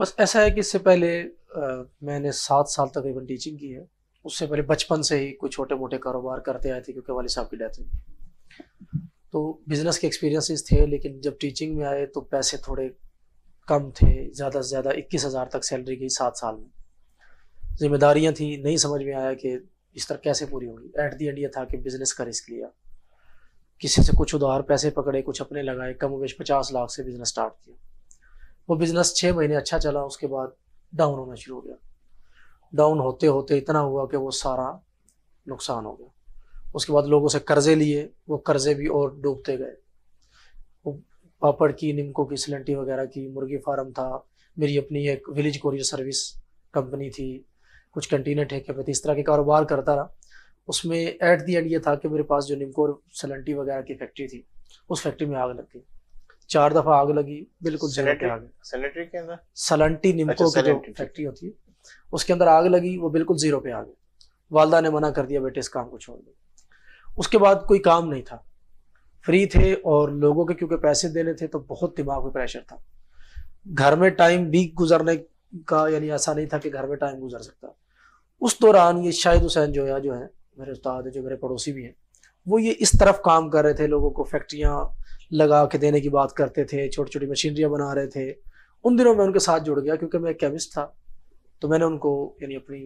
बस ऐसा है कि इससे पहले आ, मैंने सात साल तकरीबन टीचिंग की है उससे पहले बचपन से ही कुछ छोटे मोटे कारोबार करते आए थे क्योंकि वाले साहब की डेथ हुई तो बिजनेस के एक्सपीरियंसेस थे लेकिन जब टीचिंग में आए तो पैसे थोड़े कम थे ज़्यादा से ज़्यादा इक्कीस हज़ार तक सैलरी गई सात साल में जिम्मेदारियाँ थी नहीं समझ में आया कि इस तरह कैसे पूरी होगी एट दी एंड ये था कि बिजनेस का रिस्क लिया किसी से कुछ उधार पैसे पकड़े कुछ अपने लगाए कम वेश पचास लाख से बिजनेस स्टार्ट किया वो बिजनेस छः महीने अच्छा चला उसके बाद डाउन होना शुरू हो गया डाउन होते होते इतना हुआ कि वो सारा नुकसान हो गया उसके बाद लोगों से कर्जे लिए वो कर्जे भी और डूबते गए वो पापड़ की निमको की सिलेंटी वगैरह की मुर्गी फार्म था मेरी अपनी एक विलेज कोरियर सर्विस कंपनी थी कुछ कंटीनर ठेके पे थे इस तरह के कारोबार करता रहा उसमें एट दी एंड ये था कि मेरे पास जो निमको और सिलेंटी वगैरह की फैक्ट्री थी उस फैक्ट्री में आग लग गई चार दफा आग लगी बिल्कुल जगह आग के अंदर सलंटी निम्को अच्छा, की जो फैक्ट्री होती है उसके अंदर आग लगी वो बिल्कुल जीरो पे आ गई वालदा ने मना कर दिया बेटे इस काम को छोड़ दो उसके बाद कोई काम नहीं था फ्री थे और लोगों के क्योंकि पैसे देने थे तो बहुत दिमाग में प्रेशर था घर में टाइम भी गुजरने का यानी ऐसा नहीं था कि घर में टाइम गुजर सकता उस दौरान ये शाहिद हुसैन जोया जो है मेरे उस्ताद जो मेरे पड़ोसी भी हैं वो ये इस तरफ काम कर रहे थे लोगों को फैक्ट्रियाँ लगा के देने की बात करते थे छोटी छोटी मशीनरियाँ बना रहे थे उन दिनों मैं उनके साथ जुड़ गया क्योंकि मैं केमिस्ट था तो मैंने उनको यानी अपनी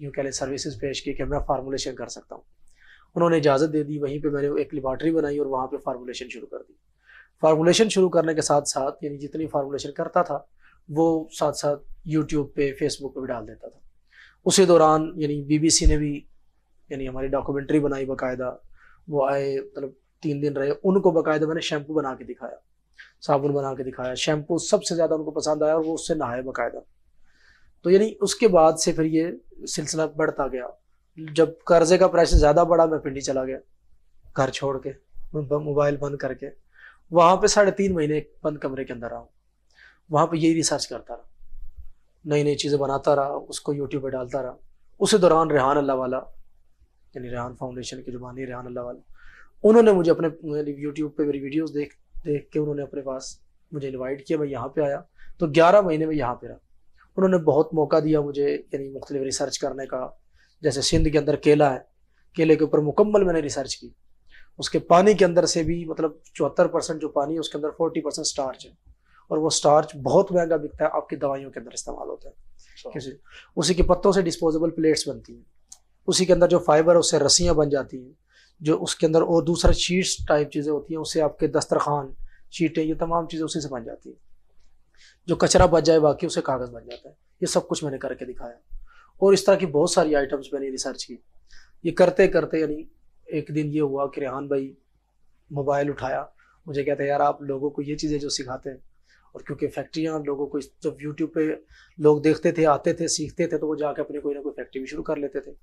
यूँ कह लें सर्विसेज पेश की कि मैं फार्मूलेशन कर सकता हूँ उन्होंने इजाज़त दे दी वहीं पे मैंने एक लिबार्ट्री बनाई और वहाँ पे फार्मूलेशन शुरू कर दी फार्मूलेशन शुरू करने के साथ साथ यानी जितनी फार्मूलेशन करता था वो साथ साथ यूट्यूब पे फेसबुक पे भी डाल देता था उसी दौरान यानी बीबीसी ने भी यानी हमारी डॉक्यूमेंट्री बनाई बाकायदा वो आए मतलब तीन दिन रहे उनको बाकायदा मैंने शैम्पू बना के दिखाया साबुन बना के दिखाया शैम्पू सबसे ज़्यादा उनको पसंद आया और वो उससे नहाए बाकायदा तो यानी उसके बाद से फिर ये सिलसिला बढ़ता गया जब कर्जे का प्रेशर ज़्यादा बढ़ा मैं पिंडी चला गया घर छोड़ के मोबाइल बंद करके वहां पे साढ़े तीन महीने बंद कमरे के अंदर रहा वहां वहाँ पे यही रिसर्च करता रहा नई नई चीज़ें बनाता रहा उसको यूट्यूब पे डालता रहा उसी दौरान रेहान अल्लाह वाला यानी रेहान फाउंडेशन के जो बानी रेहान अल्लाह वाले उन्होंने मुझे अपने यूट्यूब पे मेरी वीडियोस देख देख के उन्होंने अपने पास मुझे इनवाइट किया मैं यहाँ पे आया तो ग्यारह महीने में यहाँ पे रहा उन्होंने बहुत मौका दिया मुझे यानी मुख्तलिफ रिसर्च करने का जैसे सिंध के अंदर केला है केले के ऊपर मुकम्मल मैंने रिसर्च की उसके पानी के अंदर से भी मतलब चौहत्तर परसेंट जो पानी है उसके अंदर फोर्टी परसेंट स्टार्च है और वो स्टार्च बहुत महंगा बिकता है आपकी दवाइयों के अंदर इस्तेमाल होता है अच्छा। उसी के पत्तों से डिस्पोजेबल प्लेट्स बनती हैं उसी के अंदर जो फाइबर है उससे रस्सियाँ बन जाती हैं जो उसके अंदर और दूसरा शीट्स टाइप चीज़ें होती हैं उससे आपके दस्तरखान शीटें ये तमाम चीज़ें उसी से बन जाती हैं जो कचरा बच जाए बाकी उसे कागज़ बन जाता है ये सब कुछ मैंने करके दिखाया और इस तरह की बहुत सारी आइटम्स मैंने रिसर्च की ये करते करते यानी एक दिन ये हुआ कि रेहान भाई मोबाइल उठाया मुझे कहते हैं यार आप लोगों को ये चीज़ें जो सिखाते हैं और क्योंकि फैक्ट्रियाँ लोगों को जब यूट्यूब पे लोग देखते थे आते थे सीखते थे तो वो जाके अपनी कोई ना कोई फैक्ट्री भी शुरू कर लेते थे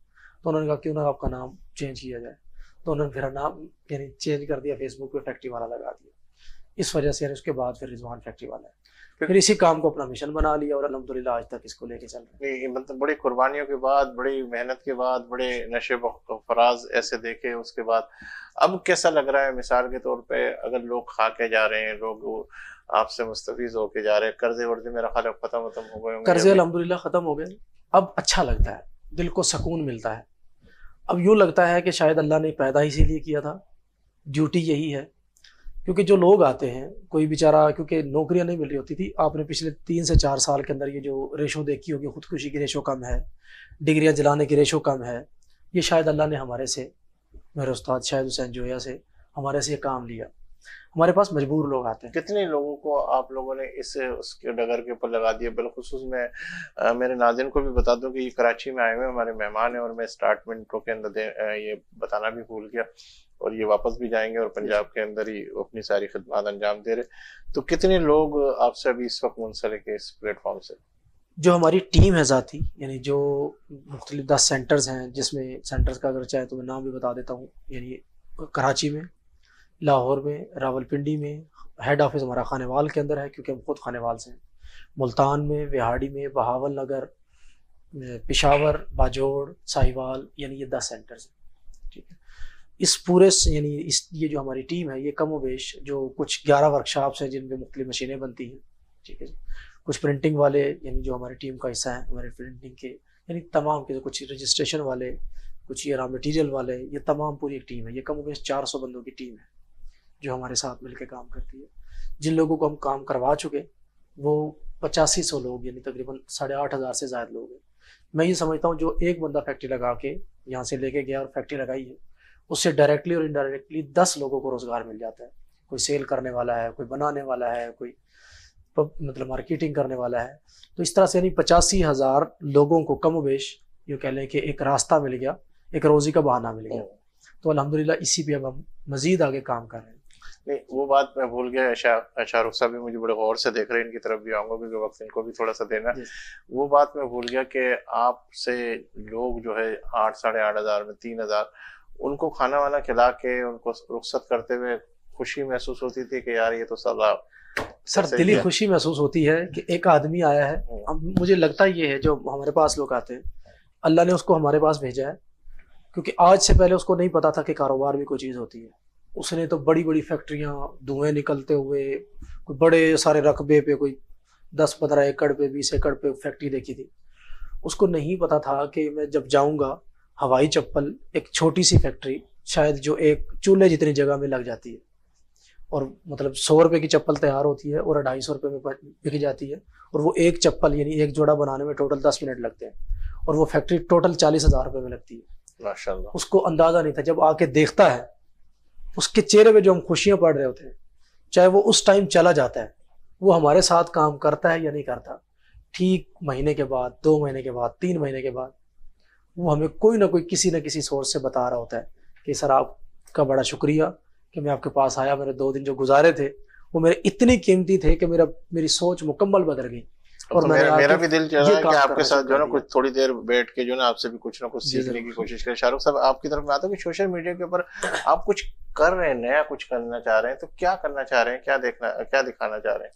तो उन्होंने कहा क्यों ना आपका नाम चेंज किया जाए तो उन्होंने फिर नाम यानी चेंज कर दिया फेसबुक पे फैक्ट्री वाला लगा दिया इस वजह से यानी उसके बाद फिर रिजवान फैक्ट्री वाला है फिर इसी काम को अपना मिशन बना लिया और अलहमदिल्ला आज तक इसको लेके चल रहे हैं मतलब बड़ी कुर्बानियों के बाद बड़ी मेहनत के बाद बड़े नशे फराज ऐसे देखे उसके बाद अब कैसा लग रहा है मिसाल के तौर पे अगर लोग खा के जा रहे हैं लोग आपसे मुस्तफ़ होके जा रहे हैं कर्जे वर्जे मेरा ख्याल खत्म खत्म हो गए कर्जे अलहमदिल्ला खत्म हो गए अब अच्छा लगता है दिल को सुकून मिलता है अब यूँ लगता है कि शायद अल्लाह ने पैदा इसीलिए किया था ड्यूटी यही है क्योंकि जो लोग आते हैं कोई बेचारा क्योंकि नौकरियां नहीं मिल रही होती थी आपने पिछले तीन से चार साल के अंदर ये जो रेशो देखी होगी खुदकुशी की रेशो कम है डिग्रियां जलाने की रेशो कम है ये शायद अल्लाह ने हमारे से मेरे उस्ताद शायद हुसैन जोया से हमारे से ये काम लिया हमारे पास मजबूर लोग आते हैं कितने लोगों को आप लोगों ने इस उसके डगर के ऊपर लगा दिया बिलखसूस मैं आ, मेरे नाजिन को भी बता दूं कि ये कराची में आए हुए हमारे मेहमान हैं और मैं स्टार्ट मिनटों के अंदर ये बताना भी भूल गया और ये वापस भी जाएंगे और पंजाब के अंदर ही अपनी सारी खदमात अंजाम दे रहे तो कितने लोग आपसे अभी इस वक्त मुंसलिक है इस प्लेटफॉर्म से जो हमारी टीम है ज़ाती यानी जो मुख्तलिफ दस सेंटर्स हैं जिसमें सेंटर्स का अगर चाहे तो मैं नाम भी बता देता हूँ यानी कराची में लाहौर में रावलपिंडी में हेड ऑफिस हमारा खानेवाल के अंदर है क्योंकि हम खुद खानेवाल से हैं मुल्तान में विहाड़ी में बहावल नगर पिशावर बाजोड़ साहिवाल यानी ये दस सेंटर्स हैं ठीक है इस पूरे यानी इस ये जो हमारी टीम है ये कम वेश जो कुछ ग्यारह वर्कशॉप्स हैं जिनमें मुख्तु मशीनें बनती हैं ठीक है कुछ प्रिंटिंग वाले यानी जो हमारी टीम का हिस्सा है हमारे प्रिंटिंग के यानी तमाम के कुछ रजिस्ट्रेशन वाले कुछ ये रॉ मटेरियल वाले ये तमाम पूरी एक टीम है ये कम वेश चार सौ बंदों की टीम है जो हमारे साथ मिलकर काम करती है जिन लोगों को हम काम करवा चुके वो पचासी सौ लोग यानी तकरीबन साढ़े आठ हज़ार से ज़्यादा लोग हैं मैं ये समझता हूँ जो एक बंदा फैक्ट्री लगा के यहाँ से लेके गया और फैक्ट्री लगाई है उससे डायरेक्टली और इनडायरेक्टली दस लोगों को रोज़गार मिल जाता है कोई सेल करने वाला है कोई बनाने वाला है कोई मतलब मार्केटिंग करने वाला है तो इस तरह से यानी पचासी हज़ार लोगों को कम वेश यूँ कह लें कि एक रास्ता मिल गया एक रोज़ी का बहाना मिल गया तो अलहमदिल्ला इसी पे अब हम मज़ीद आगे काम कर रहे हैं नहीं वो बात मैं भूल गया शाहरुख साहब भी मुझे बड़े गौर से देख रहे हैं इनकी तरफ भी आऊंगा क्योंकि वक्त इनको भी थोड़ा सा देना वो बात मैं भूल गया कि आपसे लोग जो है आठ साढ़े आठ हज़ार में तीन हज़ार उनको खाना वाना खिला के उनको रुख्सत करते हुए खुशी महसूस होती थी कि यार ये तो सलाह सर दिली खुशी महसूस होती है कि एक आदमी आया है हम्म। मुझे लगता ये है जो हमारे पास लोग आते हैं अल्लाह ने उसको हमारे पास भेजा है क्योंकि आज से पहले उसको नहीं पता था कि कारोबार भी कोई चीज़ होती है उसने तो बड़ी बड़ी फैक्ट्रियाँ धुएं निकलते हुए कोई बड़े सारे रकबे पे कोई दस पंद्रह एकड़ पे बीस एकड़ पे फैक्ट्री देखी थी उसको नहीं पता था कि मैं जब जाऊँगा हवाई चप्पल एक छोटी सी फैक्ट्री शायद जो एक चूल्हे जितनी जगह में लग जाती है और मतलब सौ रुपये की चप्पल तैयार होती है और ढाई सौ रुपये में बिक जाती है और वो एक चप्पल यानी एक जोड़ा बनाने में टोटल दस मिनट लगते हैं और वो फैक्ट्री टोटल चालीस हज़ार रुपये में लगती है उसको अंदाज़ा नहीं था जब आके देखता है उसके चेहरे पे जो हम खुशियां पढ़ रहे होते हैं चाहे वो उस टाइम चला जाता है वो हमारे साथ काम करता है या नहीं करता ठीक महीने के बाद दो महीने के बाद तीन महीने के बाद वो हमें कोई ना कोई किसी ना किसी सोर्स से बता रहा होता है कि सर आपका बड़ा शुक्रिया कि मैं आपके पास आया मेरे दो दिन जो गुजारे थे वो मेरे इतने कीमती थे कि मेरा मेरी सोच मुकम्मल बदल गई और तो मेरा, मेरा भी दिल चाह है कि आपके साथ जो ना कुछ थोड़ी देर बैठ के जो ना आपसे भी कुछ ना कुछ सीखने की कोशिश करें शाहरुख साहब आपकी तरफ में आता हूँ कि सोशल मीडिया के ऊपर आप कुछ कर रहे हैं नया कुछ करना चाह रहे हैं तो क्या करना चाह रहे हैं क्या देखना क्या दिखाना चाह रहे हैं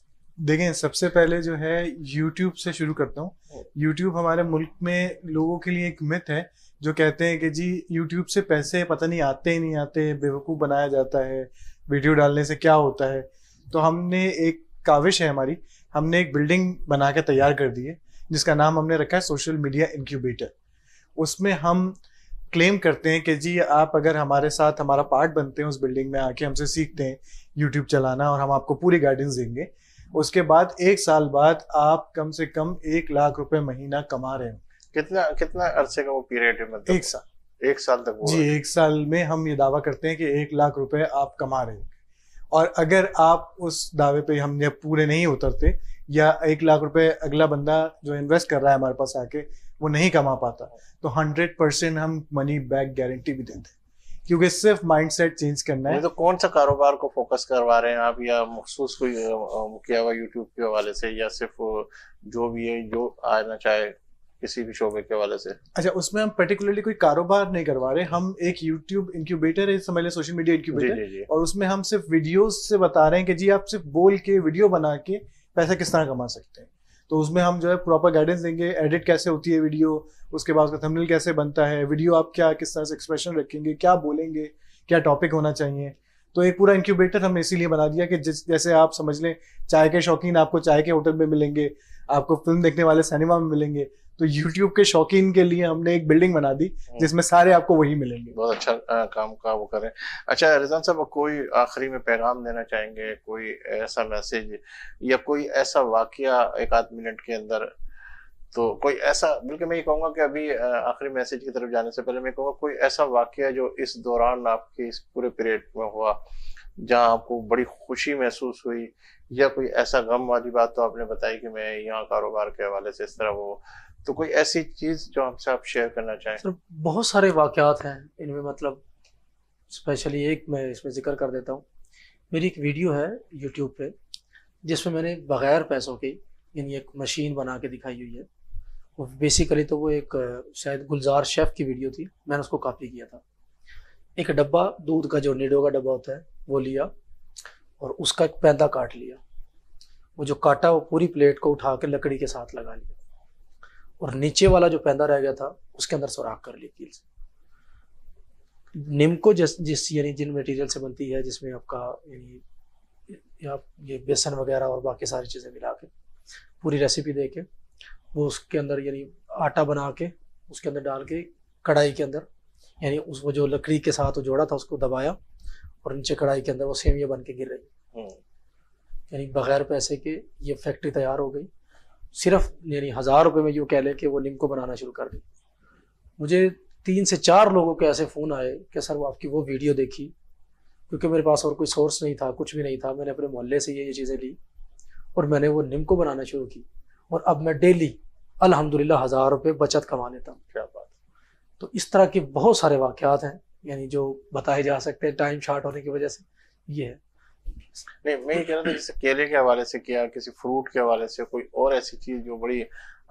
देखें सबसे पहले जो है यूट्यूब से शुरू करता हूँ यूट्यूब हमारे मुल्क में लोगों के लिए एक मिथ है जो कहते हैं कि जी यूट्यूब से पैसे पता नहीं आते ही नहीं आते बेवकूफ़ बनाया जाता है वीडियो डालने से क्या होता है तो हमने एक काविश है हमारी हमने एक बिल्डिंग बना के तैयार कर दी है जिसका नाम हमने रखा है सोशल मीडिया इनक्यूबेटर उसमें हम क्लेम करते हैं कि जी आप अगर हमारे साथ हमारा पार्ट बनते हैं उस बिल्डिंग में आके हमसे सीखते हैं यूट्यूब चलाना और हम आपको पूरी गाइडेंस देंगे उसके बाद एक साल बाद आप कम से कम एक लाख रुपए महीना कमा रहे हो कितना कितना अरसे का वो पीरियड है मतलब एक साल एक साल तक जी एक साल में हम ये दावा करते हैं कि एक लाख रुपए आप कमा रहे हो और अगर आप उस दावे पे हम जब पूरे नहीं उतरते या एक लाख रुपए अगला बंदा जो इन्वेस्ट कर रहा है हमारे पास आके वो नहीं कमा पाता तो हंड्रेड परसेंट हम मनी बैक गारंटी भी देते हैं क्योंकि सिर्फ माइंडसेट चेंज करना है तो कौन सा कारोबार को फोकस करवा रहे हैं आप या मखसूस कोई किया हुआ यूट्यूब के हवाले से या सिर्फ जो भी है जो आना चाहे किसी भी शोबे के हवाले से अच्छा उसमें हम पर्टिकुलरली कोई कारोबार नहीं करवा रहे हम एक यूट्यूब इंक्यूबेटर है समझ लें सोशल मीडिया इंक्यूबेटर और उसमें हम सिर्फ वीडियोस से बता रहे हैं कि जी आप सिर्फ बोल के वीडियो बना के पैसा किस तरह कमा सकते हैं तो उसमें हम जो है प्रॉपर गाइडेंस देंगे एडिट कैसे होती है वीडियो उसके बाद उसका थंबनेल कैसे बनता है वीडियो आप क्या किस तरह से एक्सप्रेशन रखेंगे क्या बोलेंगे क्या टॉपिक होना चाहिए तो एक पूरा इंक्यूबेटर हमने इसीलिए बना दिया कि जिस जैसे आप समझ लें चाय के शौकीन आपको चाय के होटल में मिलेंगे आपको फिल्म देखने वाले सिनेमा में मिलेंगे तो YouTube के शौकीन के लिए हमने एक बिल्डिंग बना दी हम्म। जिसमें सारे आपको वही मिलेंगे बहुत अच्छा आ, काम का वो करें अच्छा रिजान साहब कोई आखिरी में पैगाम देना चाहेंगे कोई ऐसा मैसेज या कोई ऐसा वाक्य एक आध मिनट के अंदर तो कोई ऐसा बल्कि मैं ये कहूँगा कि अभी आखिरी मैसेज की तरफ जाने से पहले मैं कहूँगा कोई ऐसा वाक्य जो इस दौरान आपके इस पूरे पीरियड में हुआ जहाँ आपको बड़ी खुशी महसूस हुई या कोई ऐसा गम वाली बात तो आपने बताई कि मैं यहाँ कारोबार के हवाले से इस तरह वो तो कोई ऐसी चीज जो हमसे आप शेयर करना चाहें सर बहुत सारे वाक़ात हैं इनमें मतलब स्पेशली एक मैं इसमें ज़िक्र कर देता हूँ मेरी एक वीडियो है यूट्यूब पे जिसमें मैंने बग़ैर पैसों की यानी एक मशीन बना के दिखाई हुई है वो बेसिकली तो वो एक शायद गुलजार शेफ़ की वीडियो थी मैंने उसको कॉपी किया था एक डब्बा दूध का जो निडो का डब्बा होता है वो लिया और उसका एक पैदा काट लिया वो जो काटा वो पूरी प्लेट को उठा के लकड़ी के साथ लगा लिया और नीचे वाला जो पैदा रह गया था उसके अंदर सुराख कर ली कील से निम को जिस जिस यानी जिन मटेरियल से बनती है जिसमें आपका यानी आप ये बेसन वगैरह और बाकी सारी चीज़ें मिला के पूरी रेसिपी दे के वो उसके अंदर यानी आटा बना के उसके अंदर डाल के कढ़ाई के अंदर यानी उस वो जो लकड़ी के साथ वो जोड़ा था उसको दबाया और नीचे कढ़ाई के अंदर वो सेवियाँ बन के गिर रही हम्म। यानी बगैर पैसे के ये फैक्ट्री तैयार हो गई सिर्फ यानी हज़ार रुपये में यूँ कह लें कि वो लिंक को बनाना शुरू कर दी मुझे तीन से चार लोगों के ऐसे फ़ोन आए कि सर वो आपकी वो वीडियो देखी क्योंकि मेरे पास और कोई सोर्स नहीं था कुछ भी नहीं था मैंने अपने मोहल्ले से ये ये चीज़ें ली और मैंने वो निमको बनाना शुरू की और अब मैं डेली अल्हम्दुलिल्लाह हज़ार रुपये बचत कमा लेता हूँ क्या बात तो इस तरह के बहुत सारे वाक़ हैं यानी जो बताए जा सकते हैं टाइम शार्ट होने की वजह से ये है नहीं मैं ये कह रहा था जैसे केले के हवाले से किया किसी फ्रूट के हवाले से कोई और ऐसी चीज जो बड़ी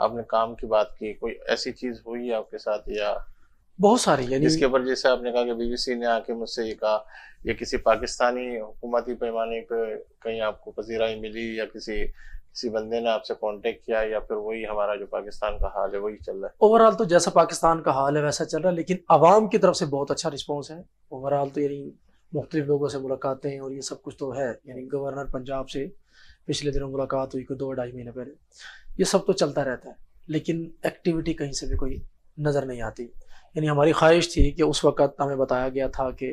आपने काम की बात की कोई ऐसी चीज हुई है आपके साथ या बहुत सारी यानी इसके ऊपर जैसे आपने कहा कि बीबीसी ने आके मुझसे ये कहा ये किसी पाकिस्तानी हुकूमती पैमाने पे कहीं आपको पजीराई मिली या किसी किसी बंदे ने आपसे कांटेक्ट किया या फिर वही हमारा जो पाकिस्तान का हाल है वही चल रहा है ओवरऑल तो जैसा पाकिस्तान का हाल है वैसा चल रहा है लेकिन आवाम की तरफ से बहुत अच्छा रिस्पॉन्स है ओवरऑल तो यानी मुख्तलिफ लोगों से मुलाकातें और ये सब कुछ तो है यानी गवर्नर पंजाब से पिछले दिनों मुलाकात हुई कोई दो ढाई महीने पहले ये सब तो चलता रहता है लेकिन एक्टिविटी कहीं से भी कोई नज़र नहीं आती यानी हमारी ख्वाहिश थी कि उस वक्त हमें बताया गया था कि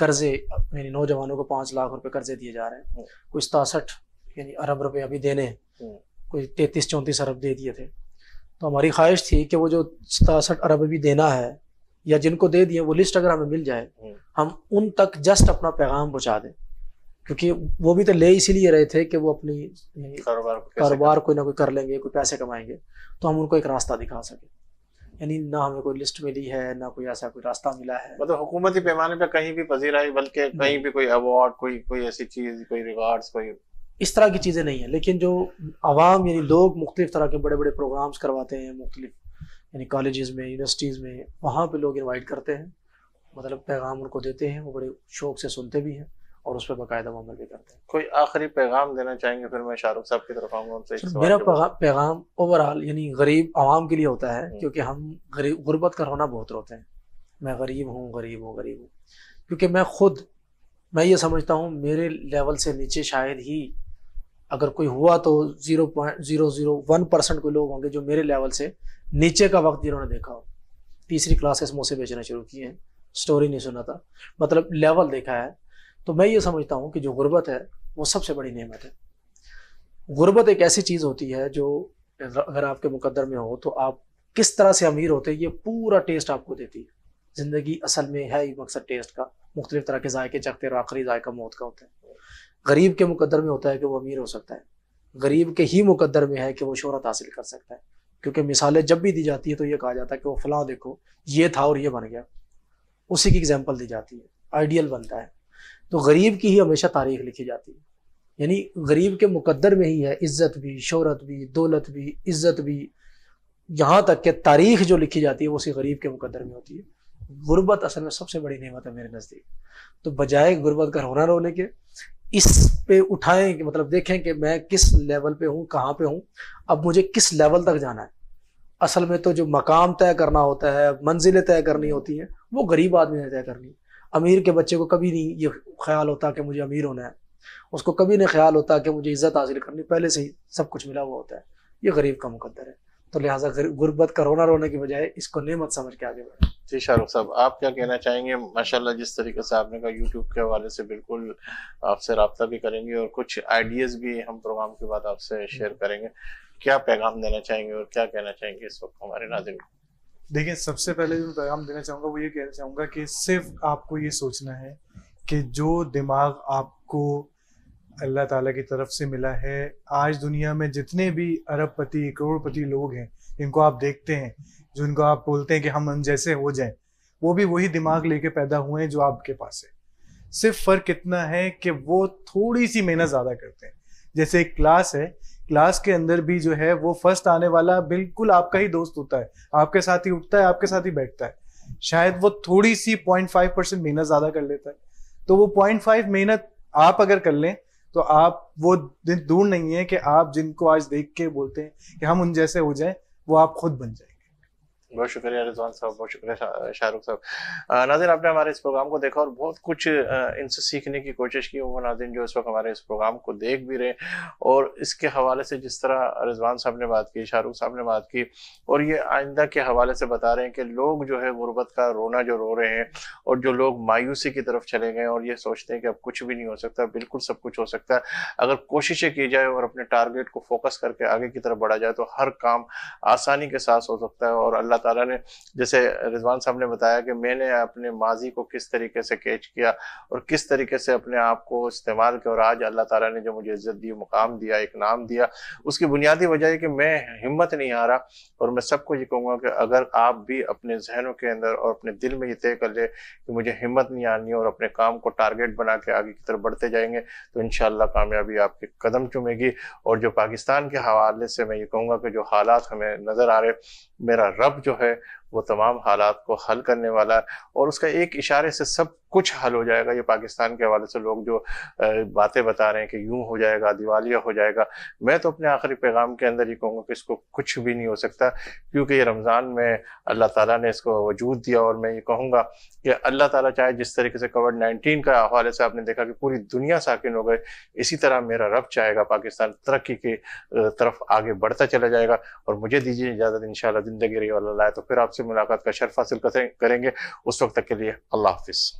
कर्जे यानी नौजवानों को पाँच लाख रुपये कर्जे दिए जा रहे हैं हम्म। कुछ सतासठ यानी अरब रुपये अभी देने हम्म। कोई तैतीस चौंतीस अरब दे दिए थे तो हमारी ख्वाहिश थी कि वो जो सतासठ अरब भी देना है या जिनको दे दिए वो लिस्ट अगर हमें मिल जाए हम्म। हम उन तक जस्ट अपना पैगाम पहुंचा दें क्योंकि वो भी तो ले इसीलिए रहे थे कि वो अपनी कारोबार कोई ना कोई कर लेंगे कोई पैसे कमाएंगे तो हम उनको एक रास्ता दिखा सके यानी ना हमें कोई लिस्ट मिली है ना कोई ऐसा कोई रास्ता मिला है मतलब हुकूमती पैमाने पर कहीं भी पजीराई बल्कि हम्म। कहीं भी कोई अवार्ड कोई कोई ऐसी चीज कोई रिवार्ड्स कोई इस तरह की चीज़ें नहीं है लेकिन जो आवाम यानी लोग मुख्तलिफ तरह के बड़े बड़े प्रोग्राम्स करवाते हैं मुख्तलिफ यानी कॉलेजेस में यूनिवर्सिटीज़ में वहाँ पे लोग इनवाइट करते हैं मतलब पैगाम उनको देते हैं वो बड़े शौक से सुनते भी हैं और उस पर बाकायदा अमल भी करते हैं कोई आखिरी पैगाम देना चाहेंगे फिर मैं शाहरुख साहब की तरफ आऊँगा उनसे मेरा पैगाम ओवरऑल यानी गरीब आवाम के लिए होता है हम्म। क्योंकि हम गरीब गुर्बत का रोना बहुत रोते हैं मैं गरीब हूँ गरीब हूँ गरीब हूँ क्योंकि मैं खुद मैं ये समझता हूँ मेरे लेवल से नीचे शायद ही अगर कोई हुआ तो zero point zero zero one percent कोई लोग होंगे जो मेरे लेवल से नीचे का वक्त जिन्होंने देखा हो तीसरी क्लास के समोसे बेचना शुरू किए हैं स्टोरी नहीं सुना था मतलब लेवल देखा है तो मैं ये समझता हूँ कि जो गुर्बत है वो सबसे बड़ी नेमत है गुर्बत एक ऐसी चीज़ होती है जो अगर आपके मुकदर में हो तो आप किस तरह से अमीर होते ये पूरा टेस्ट आपको देती है ज़िंदगी असल में है ही मकसद टेस्ट का मुख्तलिफ तरह के जायके चखते और आखिरी जायका मौत का होता है गरीब के मुकदर में होता है कि वो अमीर हो सकता है गरीब के ही मुकदर में है कि वो शहरत हासिल कर सकता है क्योंकि मिसालें जब भी दी जाती है तो ये कहा जाता है कि वो फलां देखो ये था और ये बन गया उसी की एग्जाम्पल दी जाती है आइडियल बनता है तो गरीब की ही हमेशा तारीख लिखी जाती है यानी गरीब के मुकद्दर में ही है इज्जत भी शहरत भी दौलत भी इज्जत भी यहाँ तक कि तारीख जो लिखी जाती है वो उसी गरीब के मुकद्दर में होती है गुर्बत असल में सबसे बड़ी नेमत है मेरे नज़दीक तो बजाय गुर्बत का रोना रोने के इस पे उठाएं कि मतलब देखें कि मैं किस लेवल पे हूँ कहाँ पे हूँ अब मुझे किस लेवल तक जाना है असल में तो जो मकाम तय करना होता है मंजिलें तय करनी होती हैं वो गरीब आदमी ने तय करनी अमीर के बच्चे को कभी नहीं ये ख्याल होता कि मुझे अमीर होना है उसको कभी नहीं ख्याल होता कि मुझे इज्जत हासिल करनी पहले से ही सब कुछ मिला हुआ होता है ये गरीब का मुकदर है तो लिहाजा गुर्बत का रोना रोने की बजाय इसको नेमत समझ के आगे बढ़ें जी शाहरुख साहब आप क्या कहना चाहेंगे माशाल्लाह जिस तरीके से आपने कहा यूट्यूब के हवाले से बिल्कुल आपसे रबता भी करेंगे और कुछ आइडियाज़ भी हम प्रोग्राम के बाद आपसे शेयर करेंगे क्या पैगाम देना चाहेंगे और क्या कहना चाहेंगे इस वक्त हमारे नाजिम को देखिए सबसे पहले जो पैगाम देना चाहूँगा वो ये कहना चाहूँगा कि सिर्फ आपको ये सोचना है कि जो दिमाग आपको अल्लाह ताला की तरफ से मिला है आज दुनिया में जितने भी अरबपति करोड़पति लोग हैं इनको आप देखते हैं जिनको आप बोलते हैं कि हम जैसे हो जाएं वो भी वही दिमाग लेके पैदा हुए हैं जो आपके पास है सिर्फ फर्क इतना है कि वो थोड़ी सी मेहनत ज़्यादा करते हैं जैसे एक क्लास है क्लास के अंदर भी जो है वो फर्स्ट आने वाला बिल्कुल आपका ही दोस्त होता है आपके साथ ही उठता है आपके साथ ही बैठता है शायद वो थोड़ी सी पॉइंट फाइव परसेंट मेहनत ज़्यादा कर लेता है तो वो पॉइंट फाइव मेहनत आप अगर कर लें तो आप वो दिन दूर नहीं है कि आप जिनको आज देख के बोलते हैं कि हम उन जैसे हो जाए वो आप खुद बन जाए बहुत शुक्रिया रिजवान साहब बहुत शुक्रिया शाहरुख साहब नाजिन आपने हमारे इस प्रोग्राम को देखा और बहुत कुछ इनसे सीखने की कोशिश की वो नाजिन जो इस वक्त हमारे इस प्रोग्राम को देख भी रहे और इसके हवाले से जिस तरह रिजवान साहब ने बात की शाहरुख साहब ने बात की और ये आइंदा के हवाले से बता रहे हैं कि लोग जो है गुर्बत का रोना जो रो रहे हैं और जो लोग मायूसी की तरफ चले गए और ये सोचते हैं कि अब कुछ भी नहीं हो सकता बिल्कुल सब कुछ हो सकता है अगर कोशिशें की जाए और अपने टारगेट को फोकस करके आगे की तरफ बढ़ा जाए तो हर काम आसानी के साथ हो सकता है और अल्लाह ताला ने जैसे रिजवान साहब ने बताया कि मैंने अपने माजी को किस तरीके से कैच किया और किस तरीके से अपने आप को इस्तेमाल किया और आज अल्लाह ताला ने जो मुझे इज्जत दी मुकाम दिया एक नाम दिया उसकी बुनियादी वजह है कि मैं हिम्मत नहीं हारा और मैं सबको ये कहूँगा कि अगर आप भी अपने जहनों के अंदर और अपने दिल में ये तय कर ले कि मुझे हिम्मत नहीं आनी और अपने काम को टारगेट बना के आगे की तरफ बढ़ते जाएंगे तो इन कामयाबी आपके कदम चुमेगी और जो पाकिस्तान के हवाले से मैं ये कहूँगा कि जो हालात हमें नज़र आ रहे मेरा रब जो जो है वो तमाम हालात को हल करने वाला है और उसका एक इशारे से सब कुछ हल हो जाएगा ये पाकिस्तान के हवाले से लोग जो बातें बता रहे हैं कि यूं हो जाएगा दिवालिया हो जाएगा मैं तो अपने आखिरी पैगाम के अंदर ही कहूँगा कि इसको कुछ भी नहीं हो सकता क्योंकि ये रमज़ान में अल्लाह ताला ने इसको वजूद दिया और मैं ये कहूँगा कि अल्लाह ताला चाहे जिस तरीके से कोविड नाइन्टीन का हवाले से आपने देखा कि पूरी दुनिया साकिन हो गए इसी तरह मेरा रब चाहेगा पाकिस्तान तरक्की की तरफ आगे बढ़ता चला जाएगा और मुझे दीजिए इजाज़त इन ज़िंदगी रही वाला तो फिर आपसे मुलाकात का शर्फ हासिल करेंगे उस वक्त तक के लिए अल्लाह हाफिज़